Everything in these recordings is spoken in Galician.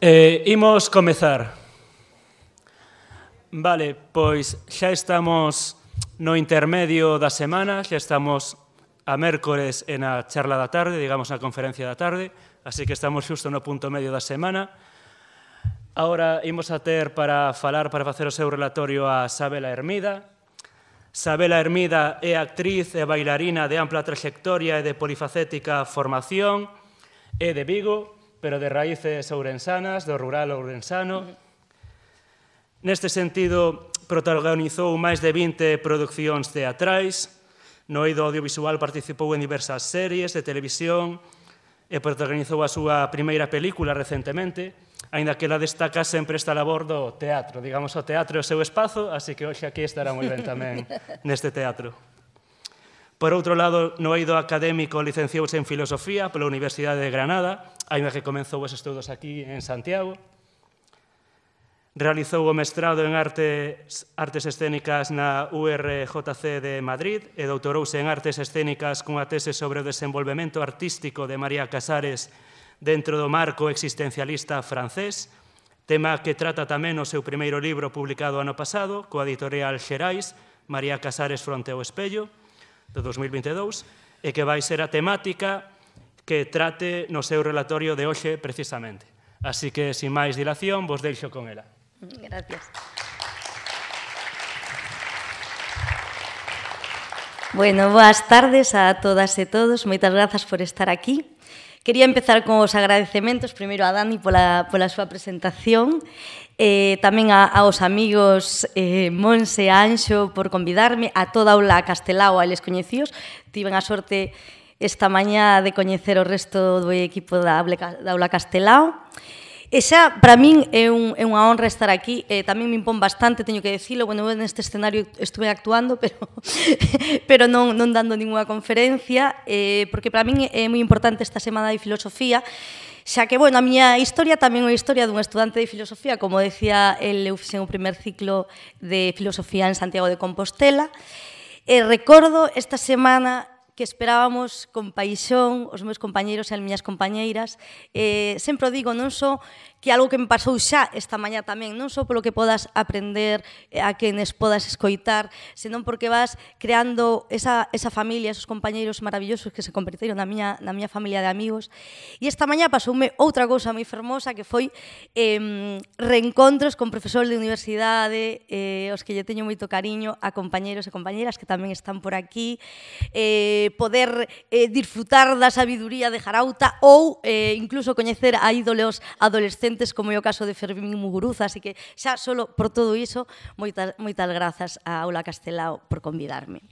Eh, imos comezar. Vale, pois xa estamos no intermedio da semana, xa estamos a mércores en a charla da tarde, digamos na conferencia da tarde, así que estamos xusto no punto medio da semana. Ahora imos a ter para falar, para facer o seu relatorio a Sabela Hermida. Sabela Hermida é actriz e bailarina de ampla trayectoria e de polifacética formación, é de Vigo, pero de raíces ourensanas, do rural ourensano. Neste sentido, protagonizou máis de 20 produccións teatrais, no eido audiovisual participou en diversas series de televisión e protagonizou a súa primeira película recentemente, aínda que la destaca sempre esta labor do teatro. Digamos, o teatro é o seu espazo, así que hoxe aquí estará moi ben tamén neste teatro. Por outro lado, no eido académico licenciouse en Filosofía pola Universidade de Granada, aínda que comenzou os estudos aquí en Santiago. Realizou o mestrado en Artes, Artes Escénicas na URJC de Madrid e doutorouse en Artes Escénicas cunha tese sobre o desenvolvemento artístico de María Casares dentro do marco existencialista francés, tema que trata tamén o seu primeiro libro publicado ano pasado coa editorial Xerais, María Casares fronte ao espello, de 2022 e que vai ser a temática que trate no seu relatorio de hoxe precisamente. Así que, sin máis dilación, vos deixo con ela. Gracias. Bueno, boas tardes a todas e todos. Moitas grazas por estar aquí. Quería empezar con os agradecementos, primeiro a Dani pola, pola súa presentación, eh, tamén a, aos amigos eh, Monse e Anxo por convidarme, a toda a Castelao, a eles coñecidos. Tiven a sorte esta mañá de coñecer o resto do equipo da Aula Castelao. E xa, para min, é, un, é unha honra estar aquí, eh, tamén me impón bastante, teño que decilo. bueno, neste escenario estuve actuando, pero, pero non, non dando ninguna conferencia, eh, porque para min é moi importante esta semana de filosofía, xa que, bueno, a miña historia tamén é a historia dun estudante de filosofía, como decía el, eu fixen o primer ciclo de filosofía en Santiago de Compostela, E recordo esta semana que esperábamos con paixón os meus compañeiros e as miñas compañeiras. Eh, sempre o digo, non só que algo que me pasou xa esta mañá tamén, non só polo que podas aprender eh, a quenes podas escoitar, senón porque vas creando esa, esa familia, esos compañeiros maravillosos que se convertiron na miña, na miña familia de amigos. E esta mañá pasoume outra cousa moi fermosa que foi eh, reencontros con profesores de universidade, eh, os que lle teño moito cariño, a compañeiros e compañeras que tamén están por aquí, eh, poder eh, disfrutar da sabiduría de Jarauta ou eh, incluso coñecer a ídolos adolescentes diferentes, como é o caso de Fermín Muguruza, así que xa solo por todo iso, moitas, moitas grazas a Aula Castelao por convidarme.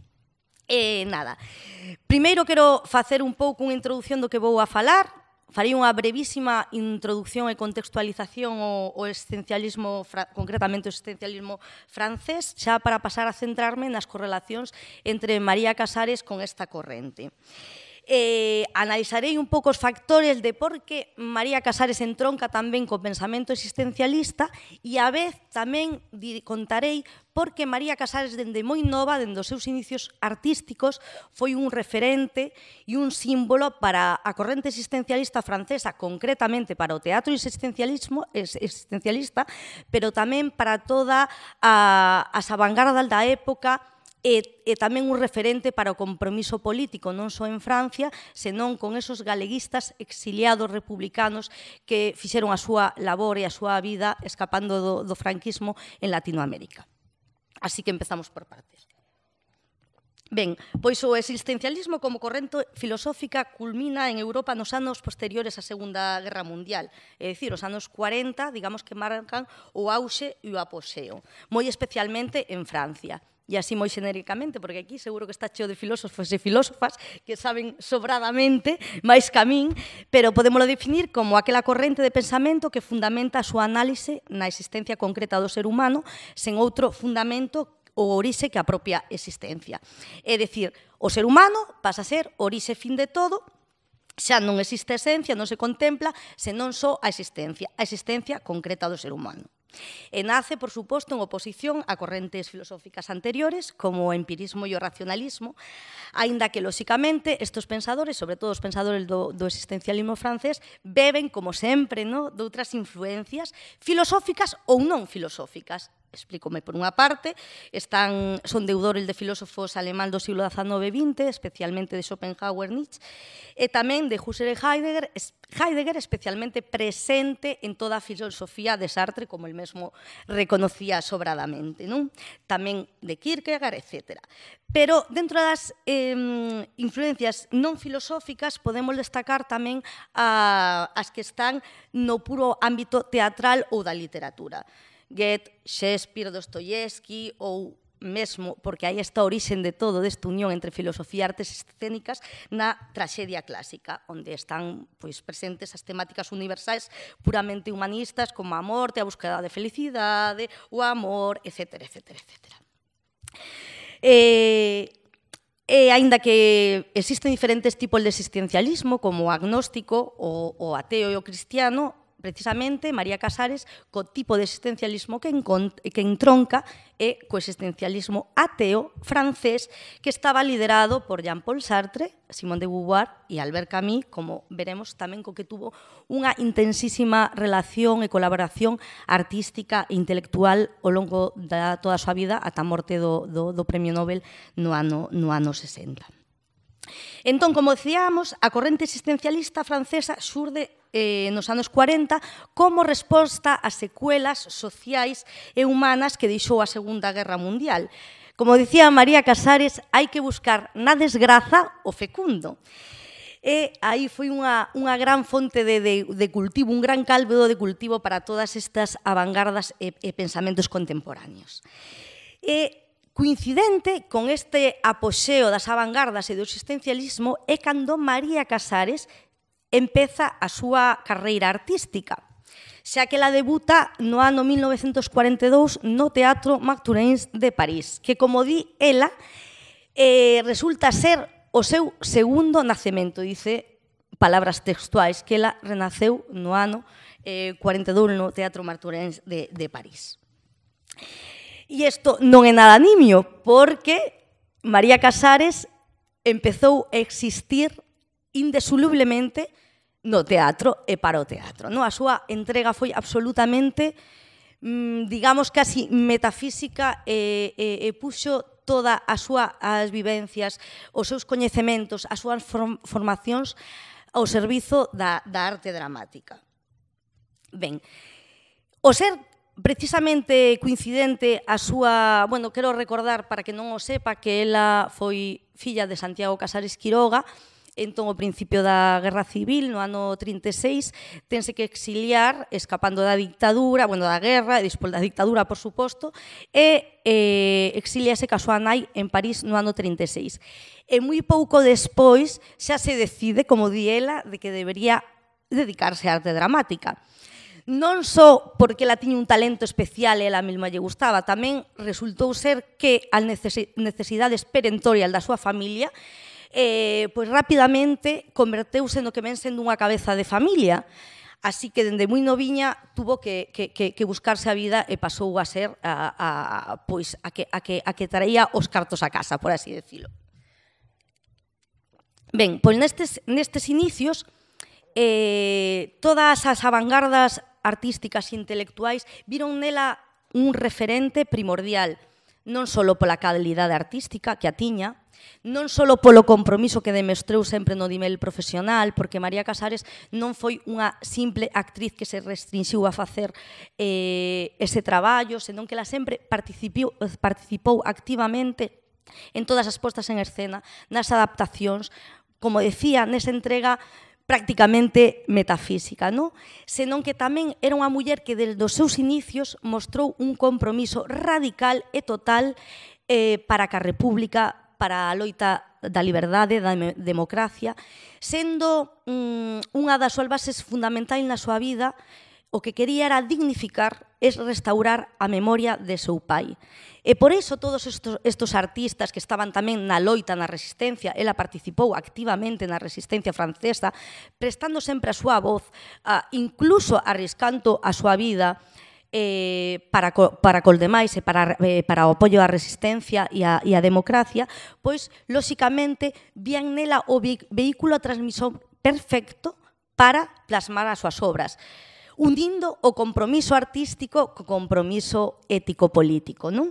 E nada, primeiro quero facer un pouco unha introducción do que vou a falar, farei unha brevísima introducción e contextualización o, ao existencialismo, concretamente o existencialismo francés, xa para pasar a centrarme nas correlacións entre María Casares con esta corrente eh, analizarei un pouco os factores de por que María Casares entronca tamén co pensamento existencialista e a vez tamén contarei por que María Casares dende moi nova, dende os seus inicios artísticos, foi un referente e un símbolo para a corrente existencialista francesa, concretamente para o teatro existencialismo existencialista, pero tamén para toda a, as avangardas da época e, e tamén un referente para o compromiso político, non só en Francia, senón con esos galeguistas exiliados republicanos que fixeron a súa labor e a súa vida escapando do, do franquismo en Latinoamérica. Así que empezamos por partes. Ben, pois o existencialismo como corrente filosófica culmina en Europa nos anos posteriores á Segunda Guerra Mundial, é dicir, os anos 40, digamos que marcan o auxe e o aposeo, moi especialmente en Francia e así moi xenéricamente, porque aquí seguro que está cheo de filósofos e filósofas que saben sobradamente máis que a min, pero podémolo definir como aquela corrente de pensamento que fundamenta a súa análise na existencia concreta do ser humano sen outro fundamento ou orixe que a propia existencia. É dicir, o ser humano pasa a ser orixe fin de todo, xa non existe esencia, non se contempla, senón só a existencia, a existencia concreta do ser humano. E nace, por suposto, en oposición a correntes filosóficas anteriores, como o empirismo e o racionalismo, aínda que, lóxicamente, estos pensadores, sobre todo os pensadores do, do existencialismo francés, beben, como sempre, no, doutras influencias filosóficas ou non filosóficas, explícome por unha parte, están, son deudores de filósofos alemán do siglo XIX e XX, especialmente de Schopenhauer, Nietzsche, e tamén de Husserl e Heidegger, Heidegger especialmente presente en toda a filosofía de Sartre, como el mesmo reconocía sobradamente, non? tamén de Kierkegaard, etc. Pero dentro das eh, influencias non filosóficas podemos destacar tamén a, as que están no puro ámbito teatral ou da literatura. Goethe, Shakespeare, Dostoyevsky ou mesmo, porque aí está a orixen de todo desta unión entre filosofía e artes escénicas na traxedia clásica, onde están pois presentes as temáticas universais puramente humanistas como a morte, a búsqueda de felicidade, o amor, etc, etc, etc. Eh, E aínda que existen diferentes tipos de existencialismo, como o agnóstico, o, o ateo e o cristiano, precisamente María Casares co tipo de existencialismo que, que entronca é co existencialismo ateo francés que estaba liderado por Jean-Paul Sartre, Simone de Beauvoir e Albert Camus, como veremos tamén co que tuvo unha intensísima relación e colaboración artística e intelectual ao longo da toda a súa vida ata a morte do, do, do Premio Nobel no ano, no ano 60. Entón, como decíamos, a corrente existencialista francesa xurde eh, nos anos 40 como resposta a secuelas sociais e humanas que deixou a Segunda Guerra Mundial. Como dicía María Casares, hai que buscar na desgraza o fecundo. E aí foi unha, unha gran fonte de, de, de cultivo, un gran caldo de cultivo para todas estas avangardas e, e pensamentos contemporáneos. E Coincidente con este apoxeo das avangardas e do existencialismo é cando María Casares empeza a súa carreira artística xa que la debuta no ano 1942 no Teatro Marturéns de París, que, como di ela, eh, resulta ser o seu segundo nacemento, dice palabras textuais, que ela renaceu no ano eh, 42 no Teatro Marturéns de, de París. E isto non é nada nimio, porque María Casares empezou a existir indesolublemente no teatro e para o teatro. No? A súa entrega foi absolutamente mm, digamos casi metafísica e, e, e puxo toda a súa as vivencias, os seus coñecementos, as súas formacións ao servizo da, da arte dramática. Ben, o ser precisamente coincidente a súa, bueno, quero recordar para que non o sepa que ela foi filla de Santiago Casares Quiroga, Entón, ao principio da Guerra Civil, no ano 36, tense que exiliar escapando da dictadura, bueno, da guerra, e despois da dictadura, por suposto, e eh, exiliase ca súa nai en París no ano 36. E moi pouco despois xa se decide, como di ela, de que debería dedicarse á arte dramática non só porque ela tiña un talento especial e ela mesma lle gustaba, tamén resultou ser que a necesidade esperentorial da súa familia eh, pois rapidamente converteuse no que ven sendo unha cabeza de familia, así que dende moi noviña tuvo que, que, que, que buscarse a vida e pasou a ser a, a, pois a que, a, que, a que traía os cartos a casa, por así decirlo. Ben, pois nestes, nestes inicios, eh, todas as avangardas artísticas e intelectuais viron nela un referente primordial, non só pola calidade artística que a tiña, non só polo compromiso que demostrou sempre no nivel profesional, porque María Casares non foi unha simple actriz que se restringiu a facer eh, ese traballo, senón que ela sempre participou, participou activamente en todas as postas en escena, nas adaptacións, como decía, nesa entrega prácticamente metafísica, non? Senón que tamén era unha muller que desde os seus inicios mostrou un compromiso radical e total eh, para que a República, para a loita da liberdade, da democracia, sendo mm, unha das súas bases fundamentais na súa vida, o que quería era dignificar e restaurar a memoria de seu pai. E por iso todos estos, estos artistas que estaban tamén na loita, na resistencia, ela participou activamente na resistencia francesa, prestando sempre a súa voz, a, incluso arriscando a súa vida eh, para, co, para col demais e para, eh, para o apoio á resistencia e a, e a democracia, pois, lóxicamente, vian nela o vehículo transmisión perfecto para plasmar as súas obras unindo o compromiso artístico co compromiso ético-político. Non?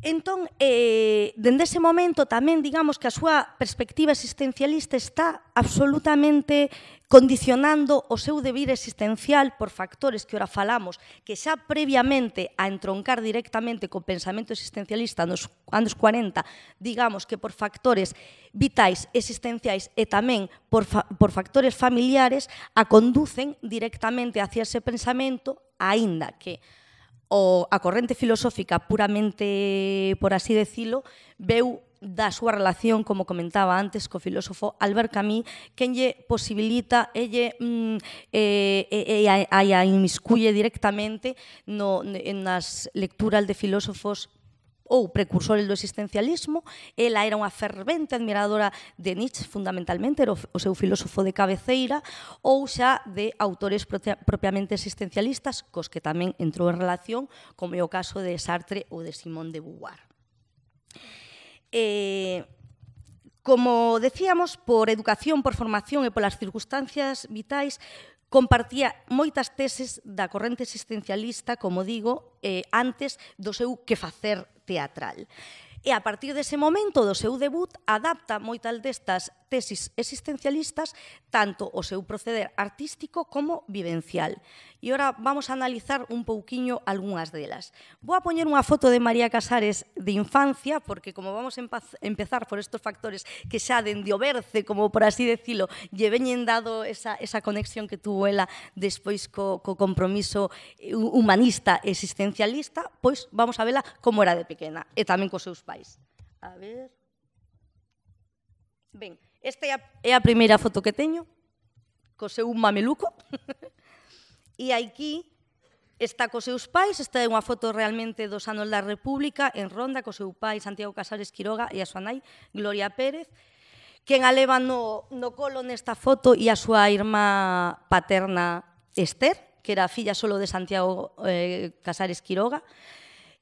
Entón, eh, dende ese momento tamén, digamos que a súa perspectiva existencialista está absolutamente condicionando o seu debir existencial por factores que ora falamos, que xa previamente a entroncar directamente co pensamento existencialista nos anos 40, digamos que por factores vitais, existenciais e tamén por, fa por factores familiares, a conducen directamente hacia ese pensamento, aínda que o a corrente filosófica puramente, por así decilo, veu da súa relación, como comentaba antes, co filósofo Albert Camus, quen lle posibilita, elle mm, eh, eh, eh, a, a inmiscuye directamente no, nas lecturas de filósofos ou precursores do existencialismo. Ela era unha fervente admiradora de Nietzsche, fundamentalmente, era o seu filósofo de cabeceira, ou xa de autores propiamente existencialistas, cos que tamén entrou en relación, como é o caso de Sartre ou de Simone de Beauvoir. Eh, como decíamos, por educación, por formación e polas circunstancias vitais, compartía moitas teses da corrente existencialista, como digo, eh, antes do seu que facer teatral. E a partir dese momento do seu debut adapta moitas destas tesis existencialistas tanto o seu proceder artístico como vivencial. E ora vamos a analizar un pouquiño algunhas delas. Vou a poñer unha foto de María Casares de infancia, porque como vamos a empezar por estos factores que xa dende de oberce, como por así decilo, lle veñen dado esa, esa conexión que tuvo ela despois co, co compromiso humanista existencialista, pois vamos a vela como era de pequena e tamén cos seus pais. A ver... Ben, Esta é a, é a primeira foto que teño, co seu mameluco. e aquí está co seus pais, esta é unha foto realmente dos anos da República, en Ronda, co seu pai Santiago Casares Quiroga e a súa nai Gloria Pérez, quen a leva no, no colo nesta foto e a súa irmá paterna Esther, que era a filla solo de Santiago eh, Casares Quiroga,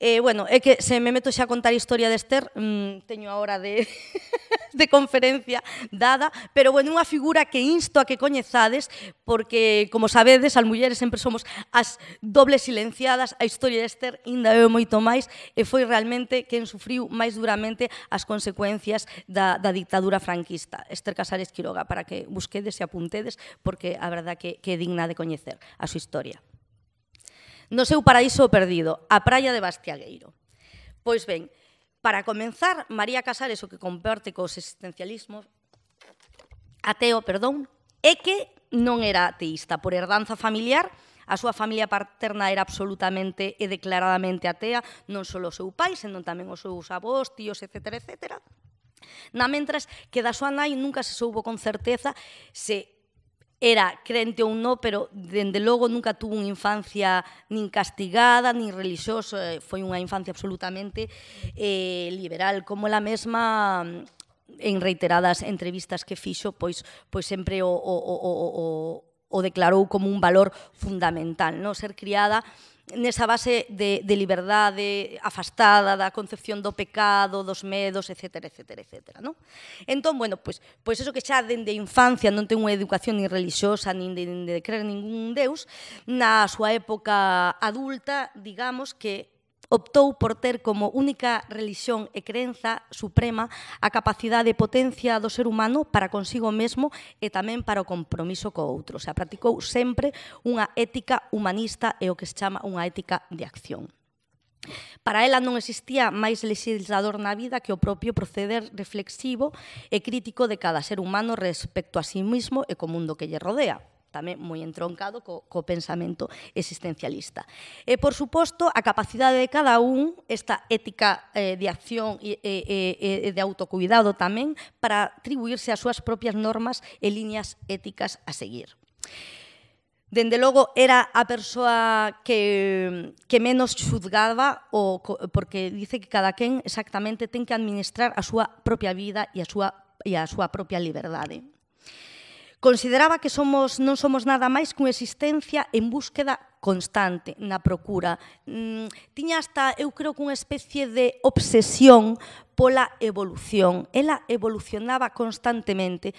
Eh, bueno, é que se me meto xa a contar a historia de Esther, mmm, teño a hora de, de conferencia dada, pero bueno, unha figura que insto a que coñezades, porque, como sabedes, as mulleres sempre somos as dobles silenciadas, a historia de Esther inda é moito máis, e foi realmente quen sufriu máis duramente as consecuencias da, da dictadura franquista. Esther Casares Quiroga, para que busquedes e apuntedes, porque a verdad que, que é digna de coñecer a súa historia no seu paraíso perdido, a praia de Bastiagueiro. Pois ben, para comenzar, María Casares o que comparte cos existencialismos ateo, perdón, é que non era ateísta por herdanza familiar, a súa familia paterna era absolutamente e declaradamente atea, non só o seu pai, senón tamén os seus avós, tíos, etc. etc. Na mentras que da súa nai nunca se soubo con certeza se era crente ou non, pero dende logo nunca tuvo unha infancia nin castigada, nin religiosa, eh, foi unha infancia absolutamente eh, liberal, como la mesma mm, en reiteradas entrevistas que fixo, pois, pois sempre o, o, o, o, o declarou como un valor fundamental, no ser criada nesa base de, de liberdade afastada da concepción do pecado, dos medos, etc. etc, etc No? Entón, bueno, pois, pois eso que xa dende infancia non ten unha educación ni religiosa, nin de, de creer ningún deus, na súa época adulta, digamos que optou por ter como única religión e creenza suprema a capacidade de potencia do ser humano para consigo mesmo e tamén para o compromiso co outro. O sea, practicou sempre unha ética humanista e o que se chama unha ética de acción. Para ela non existía máis legislador na vida que o propio proceder reflexivo e crítico de cada ser humano respecto a sí mismo e co mundo que lle rodea tamén moi entroncado co, co pensamento existencialista. E, por suposto, a capacidade de cada un, esta ética eh, de acción e, e, e de autocuidado tamén, para atribuirse as súas propias normas e líneas éticas a seguir. Dende logo era a persoa que, que menos xuzgaba o, porque dice que cada quen exactamente ten que administrar a súa propia vida e a súa, e a súa propia liberdade. Consideraba que somos non somos nada máis que unha existencia en búsqueda constante na procura. Mm, tiña hasta, eu creo que unha especie de obsesión pola evolución. Ela evolucionaba constantemente.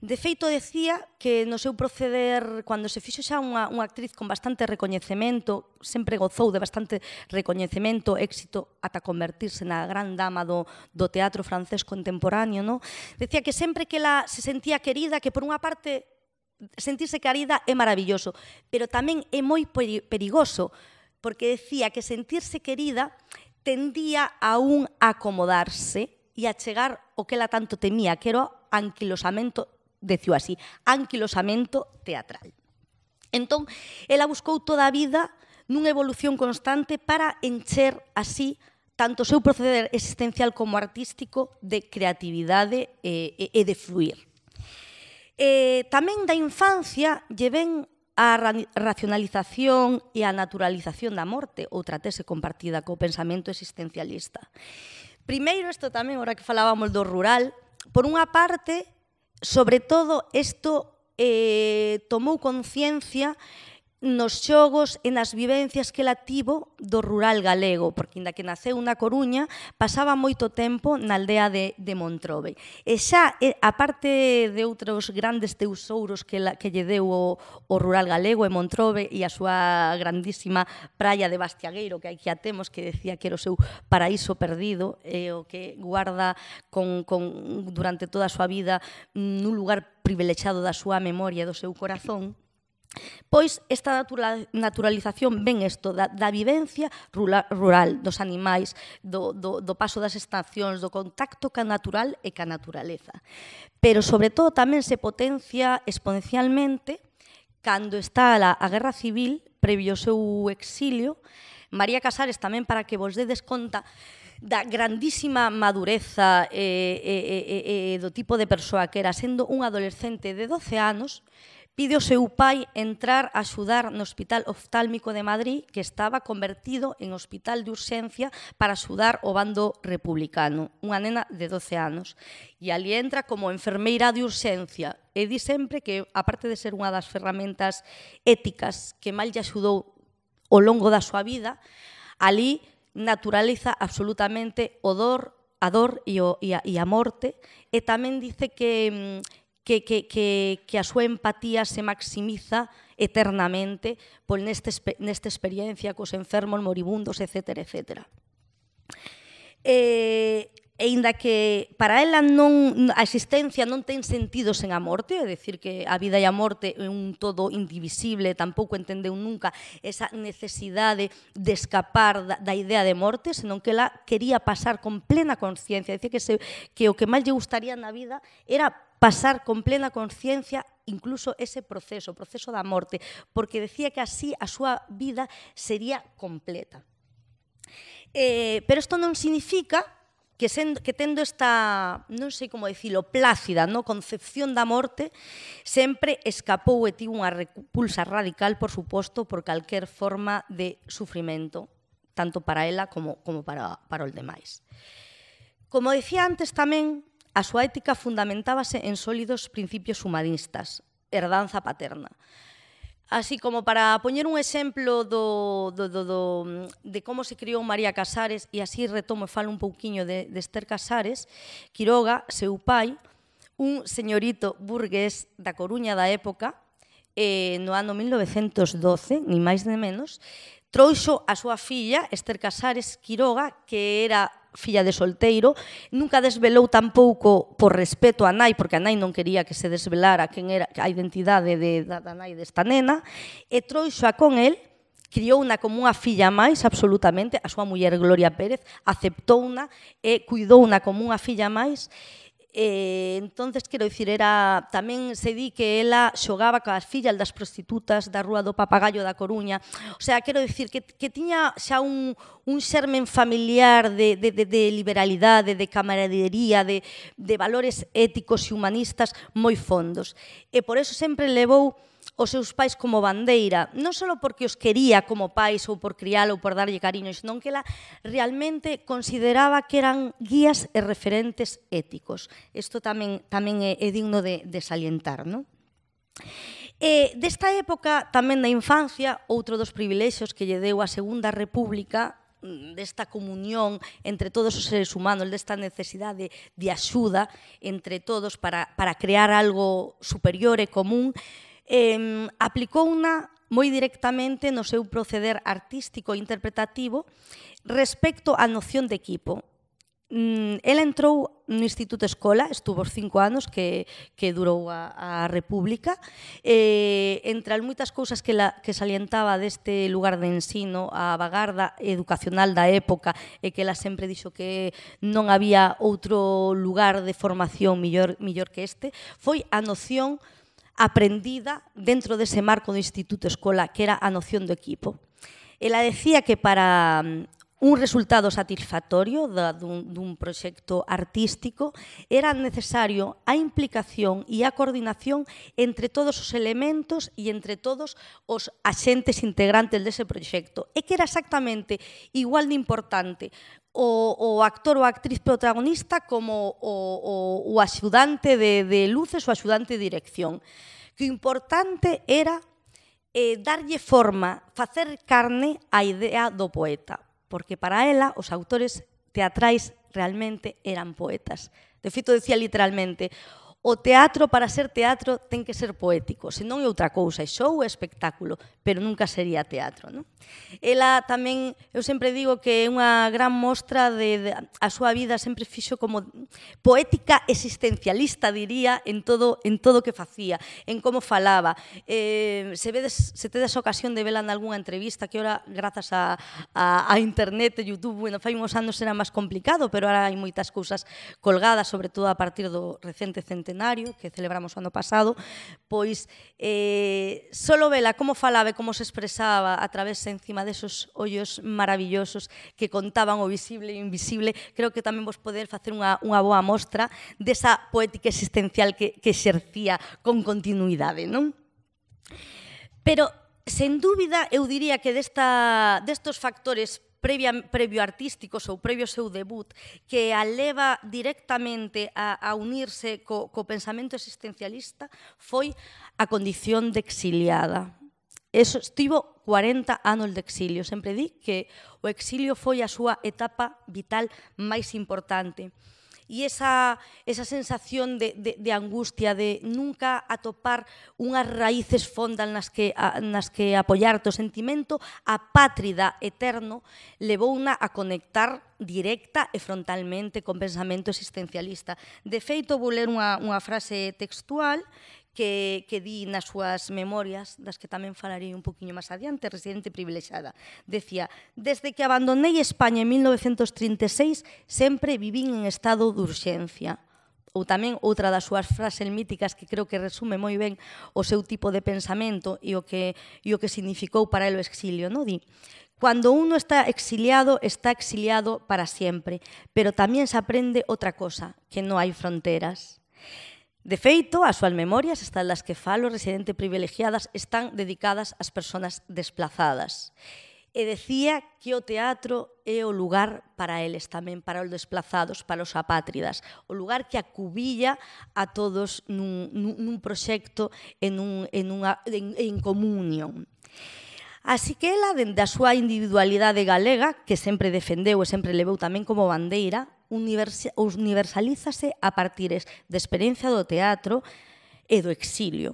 De feito, decía que no seu proceder, cando se fixo xa unha, unha actriz con bastante recoñecemento, sempre gozou de bastante recoñecemento, éxito, ata convertirse na gran dama do, do teatro francés contemporáneo, no? decía que sempre que ela se sentía querida, que por unha parte sentirse querida é maravilloso, pero tamén é moi perigoso, porque decía que sentirse querida tendía a un acomodarse e a chegar o que ela tanto temía, que era anquilosamento, decio así, anquilosamento teatral. Entón, ela buscou toda a vida nunha evolución constante para encher así tanto o seu proceder existencial como artístico de creatividade eh, e, e de fluir. Eh, tamén da infancia lle ven a racionalización e a naturalización da morte, outra tese compartida co pensamento existencialista. Primeiro, isto tamén, ora que falábamos do rural, por unha parte, sobre todo, isto eh, tomou conciencia nos xogos e nas vivencias que la tivo do rural galego, porque inda que naceu na Coruña, pasaba moito tempo na aldea de, de Montrove. E xa, a parte de outros grandes teusouros que, la, que lle deu o, o rural galego e Montrove e a súa grandísima praia de Bastiagueiro, que aquí a temos, que decía que era o seu paraíso perdido, e o que guarda con, con, durante toda a súa vida nun lugar privilexado da súa memoria e do seu corazón, Pois esta naturalización ven isto da, da vivencia rural, rural dos animais, do, do, do paso das estacións, do contacto ca natural e ca naturaleza. Pero, sobre todo, tamén se potencia exponencialmente cando está a, a guerra civil previo ao seu exilio. María Casares tamén, para que vos dedes conta, da grandísima madureza eh, eh, eh, eh, eh do tipo de persoa que era sendo un adolescente de 12 anos, Pide o seu pai entrar a axudar no Hospital Oftálmico de Madrid, que estaba convertido en hospital de urxencia para axudar o bando republicano, unha nena de 12 anos. E ali entra como enfermeira de urxencia, e di sempre que, aparte de ser unha das ferramentas éticas que mal lle axudou ao longo da súa vida, ali naturaliza absolutamente o dor, a dor e, o, e, a, e a morte, e tamén dice que mm, que, que, que, que a súa empatía se maximiza eternamente por neste, nesta experiencia cos enfermos, moribundos, etc. etc. E, e inda que para ela non a existencia non ten sentido sen a morte, é dicir que a vida e a morte é un todo indivisible, tampouco entendeu nunca esa necesidade de escapar da, da idea de morte, senón que ela quería pasar con plena conciencia, dicir que se, que o que máis lle gustaría na vida era pasar con plena conciencia incluso ese proceso, o proceso da morte, porque decía que así a súa vida sería completa. Eh, pero isto non significa que, sen, que tendo esta, non sei como dicilo, plácida no concepción da morte, sempre escapou e tivo unha repulsa radical, por suposto, por calquer forma de sufrimento, tanto para ela como, como para, para os demais. Como decía antes tamén, A súa ética fundamentábase en sólidos principios humanistas, herdanza paterna. Así como para poñer un exemplo do, do, do, do, de como se criou María Casares, e así retomo e falo un pouquiño de, de Esther Casares, Quiroga, seu pai, un señorito burgués da Coruña da época, eh, no ano 1912, ni máis de menos, trouxo a súa filla, Esther Casares Quiroga, que era filla de solteiro, nunca desvelou tampouco por respeto a nai, porque a nai non quería que se desvelara quen era a identidade de, da, da nai desta nena, e a con el, criouna como unha filla máis, absolutamente, a súa muller Gloria Pérez, aceptouna e cuidouna como unha filla máis, E, eh, entonces quero dicir, era, tamén se di que ela xogaba coas fillas das prostitutas da Rúa do Papagallo da Coruña. O sea, quero dicir que, que tiña xa un, un xermen familiar de, de, de, de liberalidade, de camaradería, de, de valores éticos e humanistas moi fondos. E por eso sempre levou os seus pais como bandeira, non só porque os quería como pais ou por crialo ou por darlle cariño, senón que ela realmente consideraba que eran guías e referentes éticos. Isto tamén, tamén é, é digno de, de salientar. Non? E desta época tamén da infancia, outro dos privilexios que lle deu a Segunda República mm, desta comunión entre todos os seres humanos, desta necesidade de axuda entre todos para, para crear algo superior e común, eh, aplicou unha moi directamente no seu proceder artístico e interpretativo respecto á noción de equipo. Mm, ela entrou no Instituto Escola, estuvo os cinco anos que, que durou a, a República. Eh, entre as moitas cousas que, la, que salientaba deste lugar de ensino, a vagarda educacional da época, e que ela sempre dixo que non había outro lugar de formación millor, millor que este, foi a noción de aprendida dentro dese marco do Instituto Escola, que era a noción do equipo. Ela decía que para un resultado satisfactorio da, dun, dun proxecto artístico, era necesario a implicación e a coordinación entre todos os elementos e entre todos os axentes integrantes dese proxecto. E que era exactamente igual de importante o, o actor ou actriz protagonista como o, o, o axudante de, de luces ou axudante de dirección. Que importante era eh, darlle forma, facer carne á idea do poeta porque para ela os autores teatrais realmente eran poetas. De feito, decía literalmente, o teatro para ser teatro ten que ser poético, senón é outra cousa, é show é espectáculo, pero nunca sería teatro. Non? Ela tamén, eu sempre digo que é unha gran mostra de, de a súa vida sempre fixo como poética existencialista, diría, en todo en todo o que facía, en como falaba. Eh, se vedes, se tedes ocasión de vela en algunha entrevista, que ora, grazas a, a, a internet, e YouTube, bueno, fai unhos anos era máis complicado, pero ara hai moitas cousas colgadas, sobre todo a partir do recente centenario centenario que celebramos o ano pasado, pois eh, solo vela como falaba e como se expresaba a través encima desos ollos maravillosos que contaban o visible e o invisible, creo que tamén vos poder facer unha, unha boa mostra desa poética existencial que, que exercía con continuidade, non? Pero, sen dúbida, eu diría que desta, destos factores previa, previo artísticos ou previo seu debut que a leva directamente a, a unirse co, co pensamento existencialista foi a condición de exiliada. Eso, estivo 40 anos de exilio. Sempre di que o exilio foi a súa etapa vital máis importante e esa, esa sensación de, de, de angustia de nunca atopar unhas raíces fondas nas que, a, nas que apoiarte o sentimento a pátrida eterno levou unha a conectar directa e frontalmente con pensamento existencialista. De feito, vou ler unha, unha frase textual que, que di nas súas memorias, das que tamén falarei un poquinho máis adiante, residente privilexiada. Decía, desde que abandonei España en 1936, sempre vivín en estado de urxencia ou tamén outra das súas frases míticas que creo que resume moi ben o seu tipo de pensamento e o que, e o que significou para el o exilio, no di? cando uno está exiliado, está exiliado para sempre, pero tamén se aprende outra cosa, que non hai fronteras. De feito, as súas memorias, estas das que falo, residente privilegiadas, están dedicadas ás persoas desplazadas. E decía que o teatro é o lugar para eles tamén, para os desplazados, para os apátridas, o lugar que acubilla a todos nun, nun, nun proxecto en, un, en, unha, en, en comunión. Así que ela, dende a súa individualidade galega, que sempre defendeu e sempre levou tamén como bandeira, universalízase a partires da experiencia do teatro e do exilio,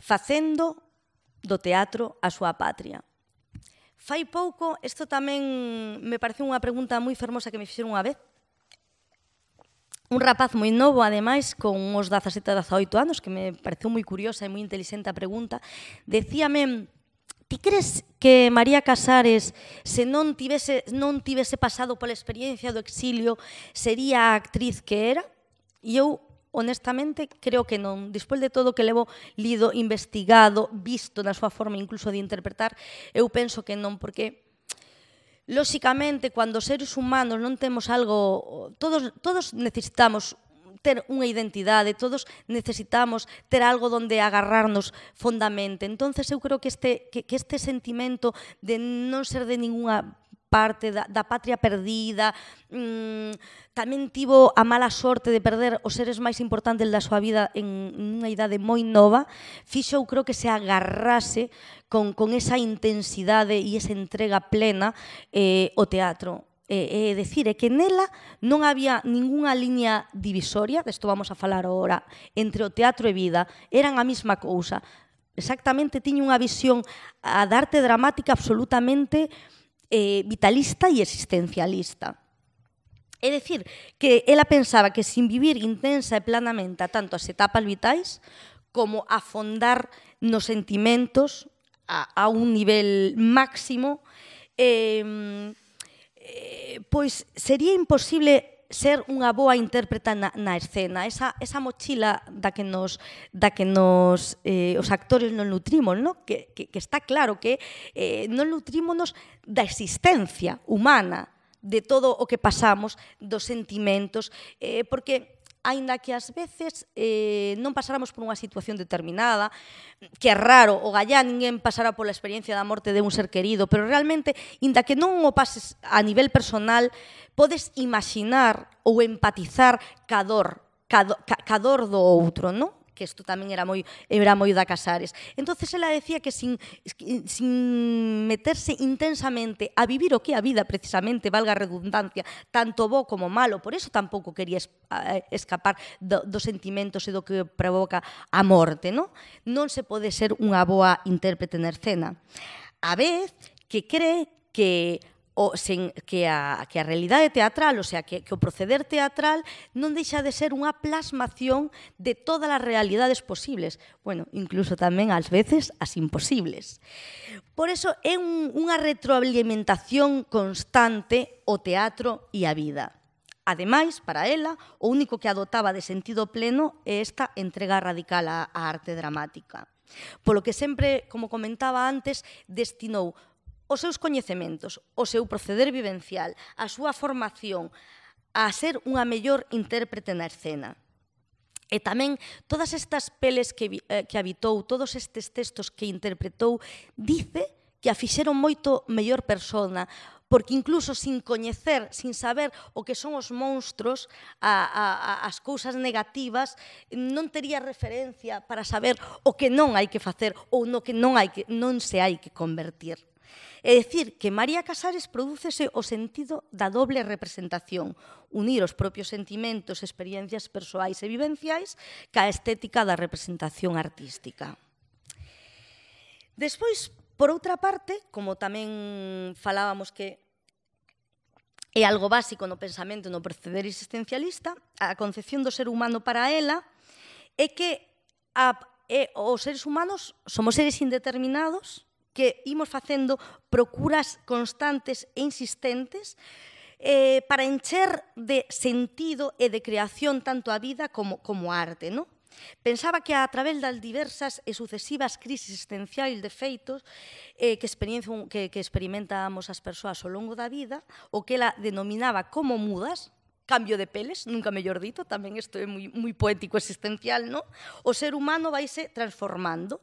facendo do teatro a súa patria. Fai pouco, isto tamén me parece unha pregunta moi fermosa que me fixeron unha vez, un rapaz moi novo, ademais, con uns 17 18 anos, que me pareceu moi curiosa e moi inteligente a pregunta, decíame Ti crees que María Casares, se non tivese, non tivese pasado pola experiencia do exilio, sería a actriz que era? E eu, honestamente, creo que non. Despois de todo o que levo lido, investigado, visto na súa forma incluso de interpretar, eu penso que non, porque lóxicamente, cando seres humanos non temos algo, todos, todos necesitamos ter unha identidade, todos necesitamos ter algo donde agarrarnos fondamente. Entonces eu creo que este, que, que este sentimento de non ser de ninguna parte da, da patria perdida, mmm, tamén tivo a mala sorte de perder os seres máis importantes da súa vida en unha idade moi nova, fixo eu creo que se agarrase con, con esa intensidade e esa entrega plena eh, o teatro eh, e eh, decir, é que nela non había ningunha liña divisoria, desto vamos a falar agora, entre o teatro e vida, eran a mesma cousa. Exactamente tiña unha visión a darte dramática absolutamente eh, vitalista e existencialista. É dicir, que ela pensaba que sin vivir intensa e planamente a tanto as etapas vitais como afondar nos sentimentos a, a un nivel máximo eh, eh, pois sería imposible ser unha boa intérpreta na, na escena, esa, esa mochila da que nos, da que nos eh, os actores non nutrimos, no? que, que, que está claro que eh, non nutrímonos da existencia humana, de todo o que pasamos, dos sentimentos, eh, porque aínda que ás veces eh, non pasáramos por unha situación determinada, que é raro, o gallá ninguén pasará pola experiencia da morte de un ser querido, pero realmente, ainda que non o pases a nivel personal, podes imaginar ou empatizar ca dor, ca, ca, ca dor do outro, non? que isto tamén era moi era moi da Casares. Entonces ela decía que sin eh, sin meterse intensamente a vivir o que a vida precisamente, valga a redundancia, tanto bo como malo, por eso tampouco quería eh, escapar do, dos sentimentos e do que provoca a morte, no? Non se pode ser unha boa intérprete en escena. A vez que cree que o sen que a, que a realidade teatral, o sea, que, que o proceder teatral non deixa de ser unha plasmación de todas as realidades posibles, bueno, incluso tamén ás veces as imposibles. Por eso é un, unha retroalimentación constante o teatro e a vida. Ademais, para ela, o único que adotaba de sentido pleno é esta entrega radical á arte dramática. Polo que sempre, como comentaba antes, destinou os seus coñecementos, o seu proceder vivencial, a súa formación, a ser unha mellor intérprete na escena. E tamén todas estas peles que, eh, que habitou, todos estes textos que interpretou, dice que a fixeron moito mellor persona, porque incluso sin coñecer, sin saber o que son os monstros, a, a, as cousas negativas, non tería referencia para saber o que non hai que facer ou no que non, hai que, non se hai que convertir. É dicir, que María Casares prodúcese o sentido da doble representación, unir os propios sentimentos, experiencias persoais e vivenciais ca estética da representación artística. Despois, por outra parte, como tamén falábamos que é algo básico no pensamento no proceder existencialista, a concepción do ser humano para ela é que a, é, os seres humanos somos seres indeterminados que imos facendo procuras constantes e insistentes eh, para encher de sentido e de creación tanto a vida como, como a arte. No? Pensaba que a través das diversas e sucesivas crisis existenciais de feitos eh, que, que, que experimentamos as persoas ao longo da vida, o que ela denominaba como mudas, cambio de peles, nunca mellor dito, tamén isto é moi, moi poético existencial, no? o ser humano vaise transformando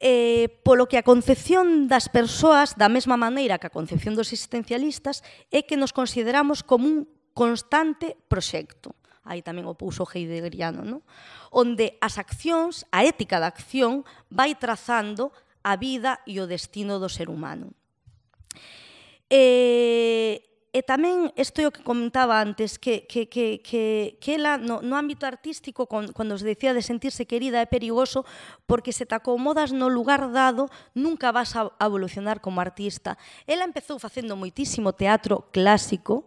eh, polo que a concepción das persoas, da mesma maneira que a concepción dos existencialistas, é que nos consideramos como un constante proxecto aí tamén o pouso heideggeriano, non? onde as accións, a ética da acción, vai trazando a vida e o destino do ser humano. Eh, E tamén isto é o que comentaba antes, que, que, que, que, que ela no, no ámbito artístico, con, cando os decía de sentirse querida, é perigoso, porque se te acomodas no lugar dado, nunca vas a evolucionar como artista. Ela empezou facendo moitísimo teatro clásico,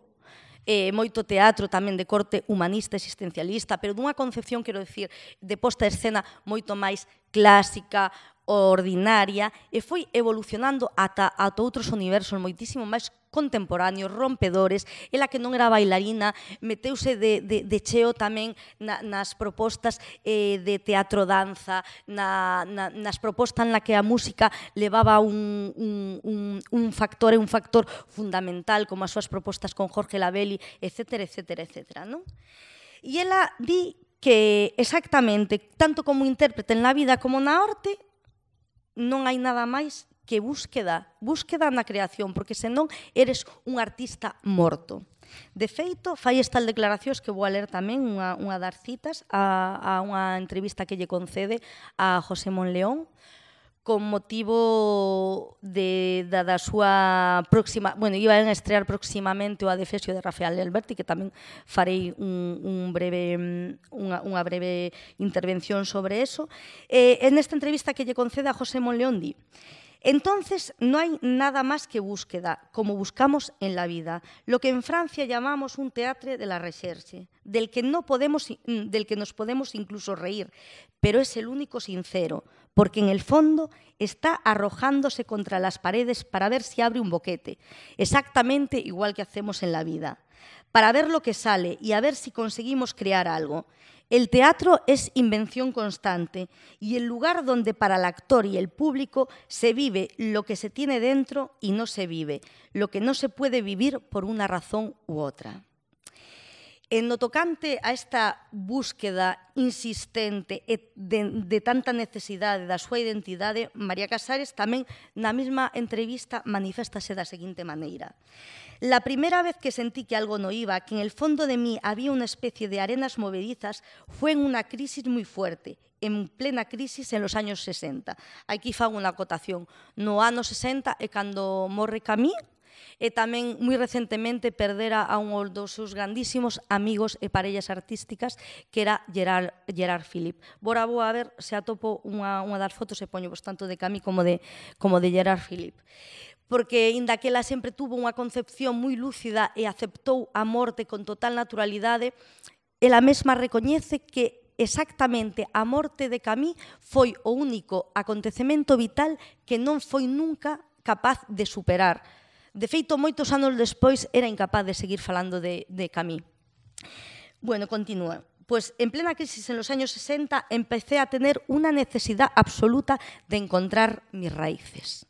eh, moito teatro tamén de corte humanista, existencialista, pero dunha concepción, quero dicir, de posta de escena moito máis clásica, ordinaria e foi evolucionando ata, ata outros universos moitísimo máis contemporáneos, rompedores, ela que non era bailarina, meteuse de, de, de cheo tamén na, nas propostas eh, de teatro-danza, na, na, nas propostas na que a música levaba un, un, un, un factor e un factor fundamental, como as súas propostas con Jorge Labelli, etc., etc., etc., non? E ela di que exactamente, tanto como intérprete en la vida como na arte, non hai nada máis que búsqueda, búsqueda na creación, porque senón eres un artista morto. De feito, fai estas declaracións que vou a ler tamén unha, unha das citas a, a unha entrevista que lle concede a José Monleón, León, con motivo de, da, da súa próxima, bueno, iba a estrear próximamente o Adefesio de Rafael Alberti, que tamén farei un, un breve, unha, unha breve intervención sobre eso. Eh, en esta entrevista que lle concede a José Monleondi, Entonces no hay nada más que búsqueda, como buscamos en la vida, lo que en Francia llamamos un teatro de la recherche, del que, no podemos, mm, del que nos podemos incluso reír, pero es el único sincero, porque en el fondo está arrojándose contra las paredes para ver si abre un boquete, exactamente igual que hacemos en la vida, para ver lo que sale y a ver si conseguimos crear algo. El teatro es invención constante y el lugar donde para el actor y el público se vive lo que se tiene dentro y no se vive, lo que no se puede vivir por una razón u otra. En no tocante a esta búsqueda insistente e de, de tanta necesidade da súa identidade, María Casares tamén na mesma entrevista manifestase da seguinte maneira. La primera vez que sentí que algo no iba, que en el fondo de mí había una especie de arenas movedizas, fue en una crisis muy fuerte, en plena crisis en los años 60. Aquí fago unha acotación. No ano 60 é cando morre Camí, e tamén moi recentemente perdera a un dos seus grandísimos amigos e parellas artísticas que era Gerard, Gerard Philip. Bora vou a ver se atopo unha, unha das fotos e poño vos tanto de Cami como de, como de Gerard Philip porque inda que ela sempre tuvo unha concepción moi lúcida e aceptou a morte con total naturalidade, ela mesma recoñece que exactamente a morte de Camí foi o único acontecemento vital que non foi nunca capaz de superar De feito, moitos anos despois era incapaz de seguir falando de, de Camí. Bueno, continúa. Pues pois, en plena crisis en los años 60 empecé a tener una necesidad absoluta de encontrar mis raíces.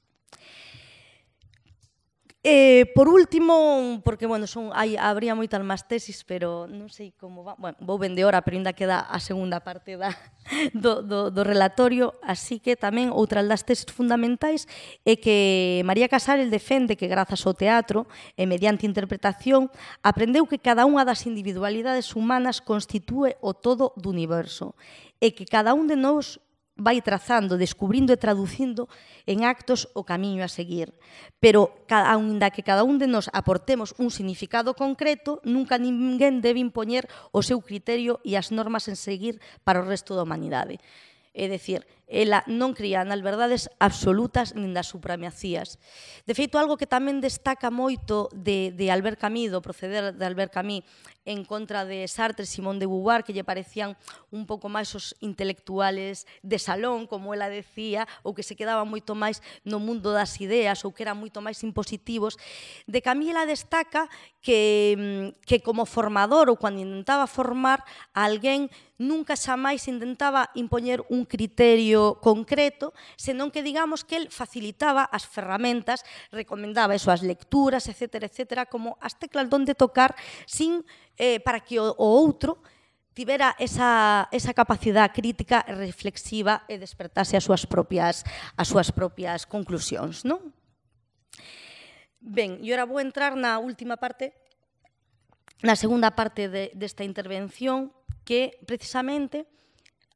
Eh, por último, porque bueno, son hai habría moitas máis tesis, pero non sei como va. Bueno, vou vende hora, pero ainda queda a segunda parte da do, do, do relatorio, así que tamén outra das tesis fundamentais é que María el defende que grazas ao teatro e mediante interpretación aprendeu que cada unha das individualidades humanas constitúe o todo do universo e que cada un de nós vai trazando, descubrindo e traducindo en actos o camiño a seguir. Pero, aunda que cada un de nós aportemos un significado concreto, nunca ninguén debe impoñer o seu criterio e as normas en seguir para o resto da humanidade. É dicir, ela non cría verdades absolutas nin das supremacías. De feito, algo que tamén destaca moito de, de Albert Camus, do proceder de Albert Camus, en contra de Sartre e Simón de Beauvoir, que lle parecían un pouco máis os intelectuales de salón, como ela decía, ou que se quedaban moito máis no mundo das ideas, ou que eran moito máis impositivos. De Camus ela destaca que, que como formador ou cando intentaba formar a alguén, nunca xa máis intentaba impoñer un criterio traballo concreto, senón que digamos que el facilitaba as ferramentas, recomendaba eso, as lecturas, etc., etc., como as teclas donde tocar sin, eh, para que o, o outro tivera esa, esa capacidade crítica e reflexiva e despertase as súas propias, as súas propias conclusións. Non? Ben, e ora vou entrar na última parte, na segunda parte de, desta intervención, que precisamente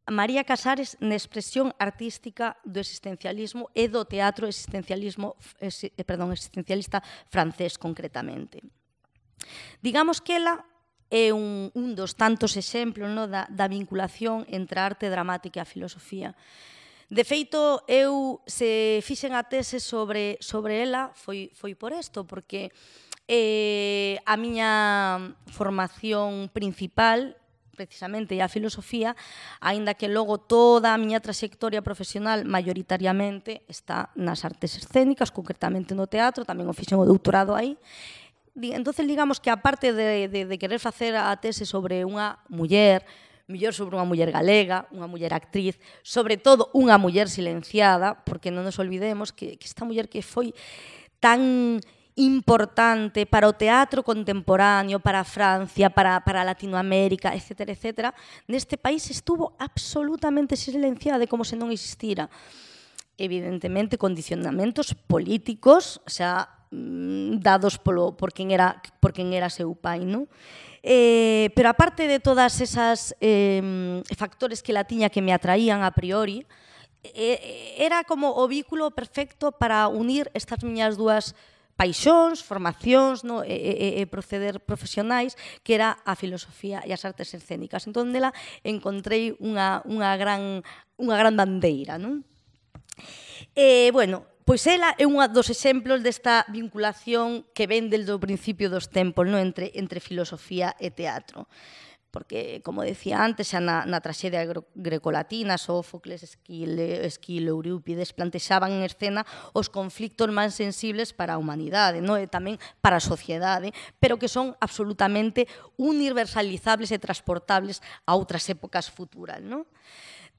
María Casares na expresión artística do existencialismo e do teatro existencialismo ex, eh, perdón, existencialista francés concretamente. Digamos que ela é un, un dos tantos exemplos no, da, da vinculación entre a arte dramática e a filosofía. De feito, eu se fixen a tese sobre, sobre ela foi, foi por isto, porque eh, a miña formación principal precisamente e a filosofía, aínda que logo toda a miña trayectoria profesional maioritariamente está nas artes escénicas, concretamente no teatro, tamén o fixen o doutorado aí. Entonces, digamos que aparte de, de, de querer facer a tese sobre unha muller, mellor sobre unha muller galega, unha muller actriz, sobre todo unha muller silenciada, porque non nos olvidemos que, que esta muller que foi tan importante para o teatro contemporáneo, para Francia, para, para Latinoamérica, etcétera, etcétera, neste país estuvo absolutamente silenciada como se non existira. Evidentemente, condicionamentos políticos, xa mm, dados polo, por quen era, por quen era seu pai, non? Eh, pero aparte de todas esas eh, factores que la tiña que me atraían a priori, eh, era como o vínculo perfecto para unir estas miñas dúas paixóns, formacións no, e, e, e proceder profesionais que era a filosofía e as artes escénicas. Entón, nela encontrei unha, unha, gran, unha gran bandeira. Non? E, bueno, Pois ela é unha dos exemplos desta vinculación que ven desde do principio dos tempos, non entre entre filosofía e teatro porque, como decía antes, xa na, na traxedia grecolatina, Sófocles, Esquilo, Esquilo Eurípides plantexaban en escena os conflictos máis sensibles para a humanidade, non? e tamén para a sociedade, pero que son absolutamente universalizables e transportables a outras épocas futuras. Non?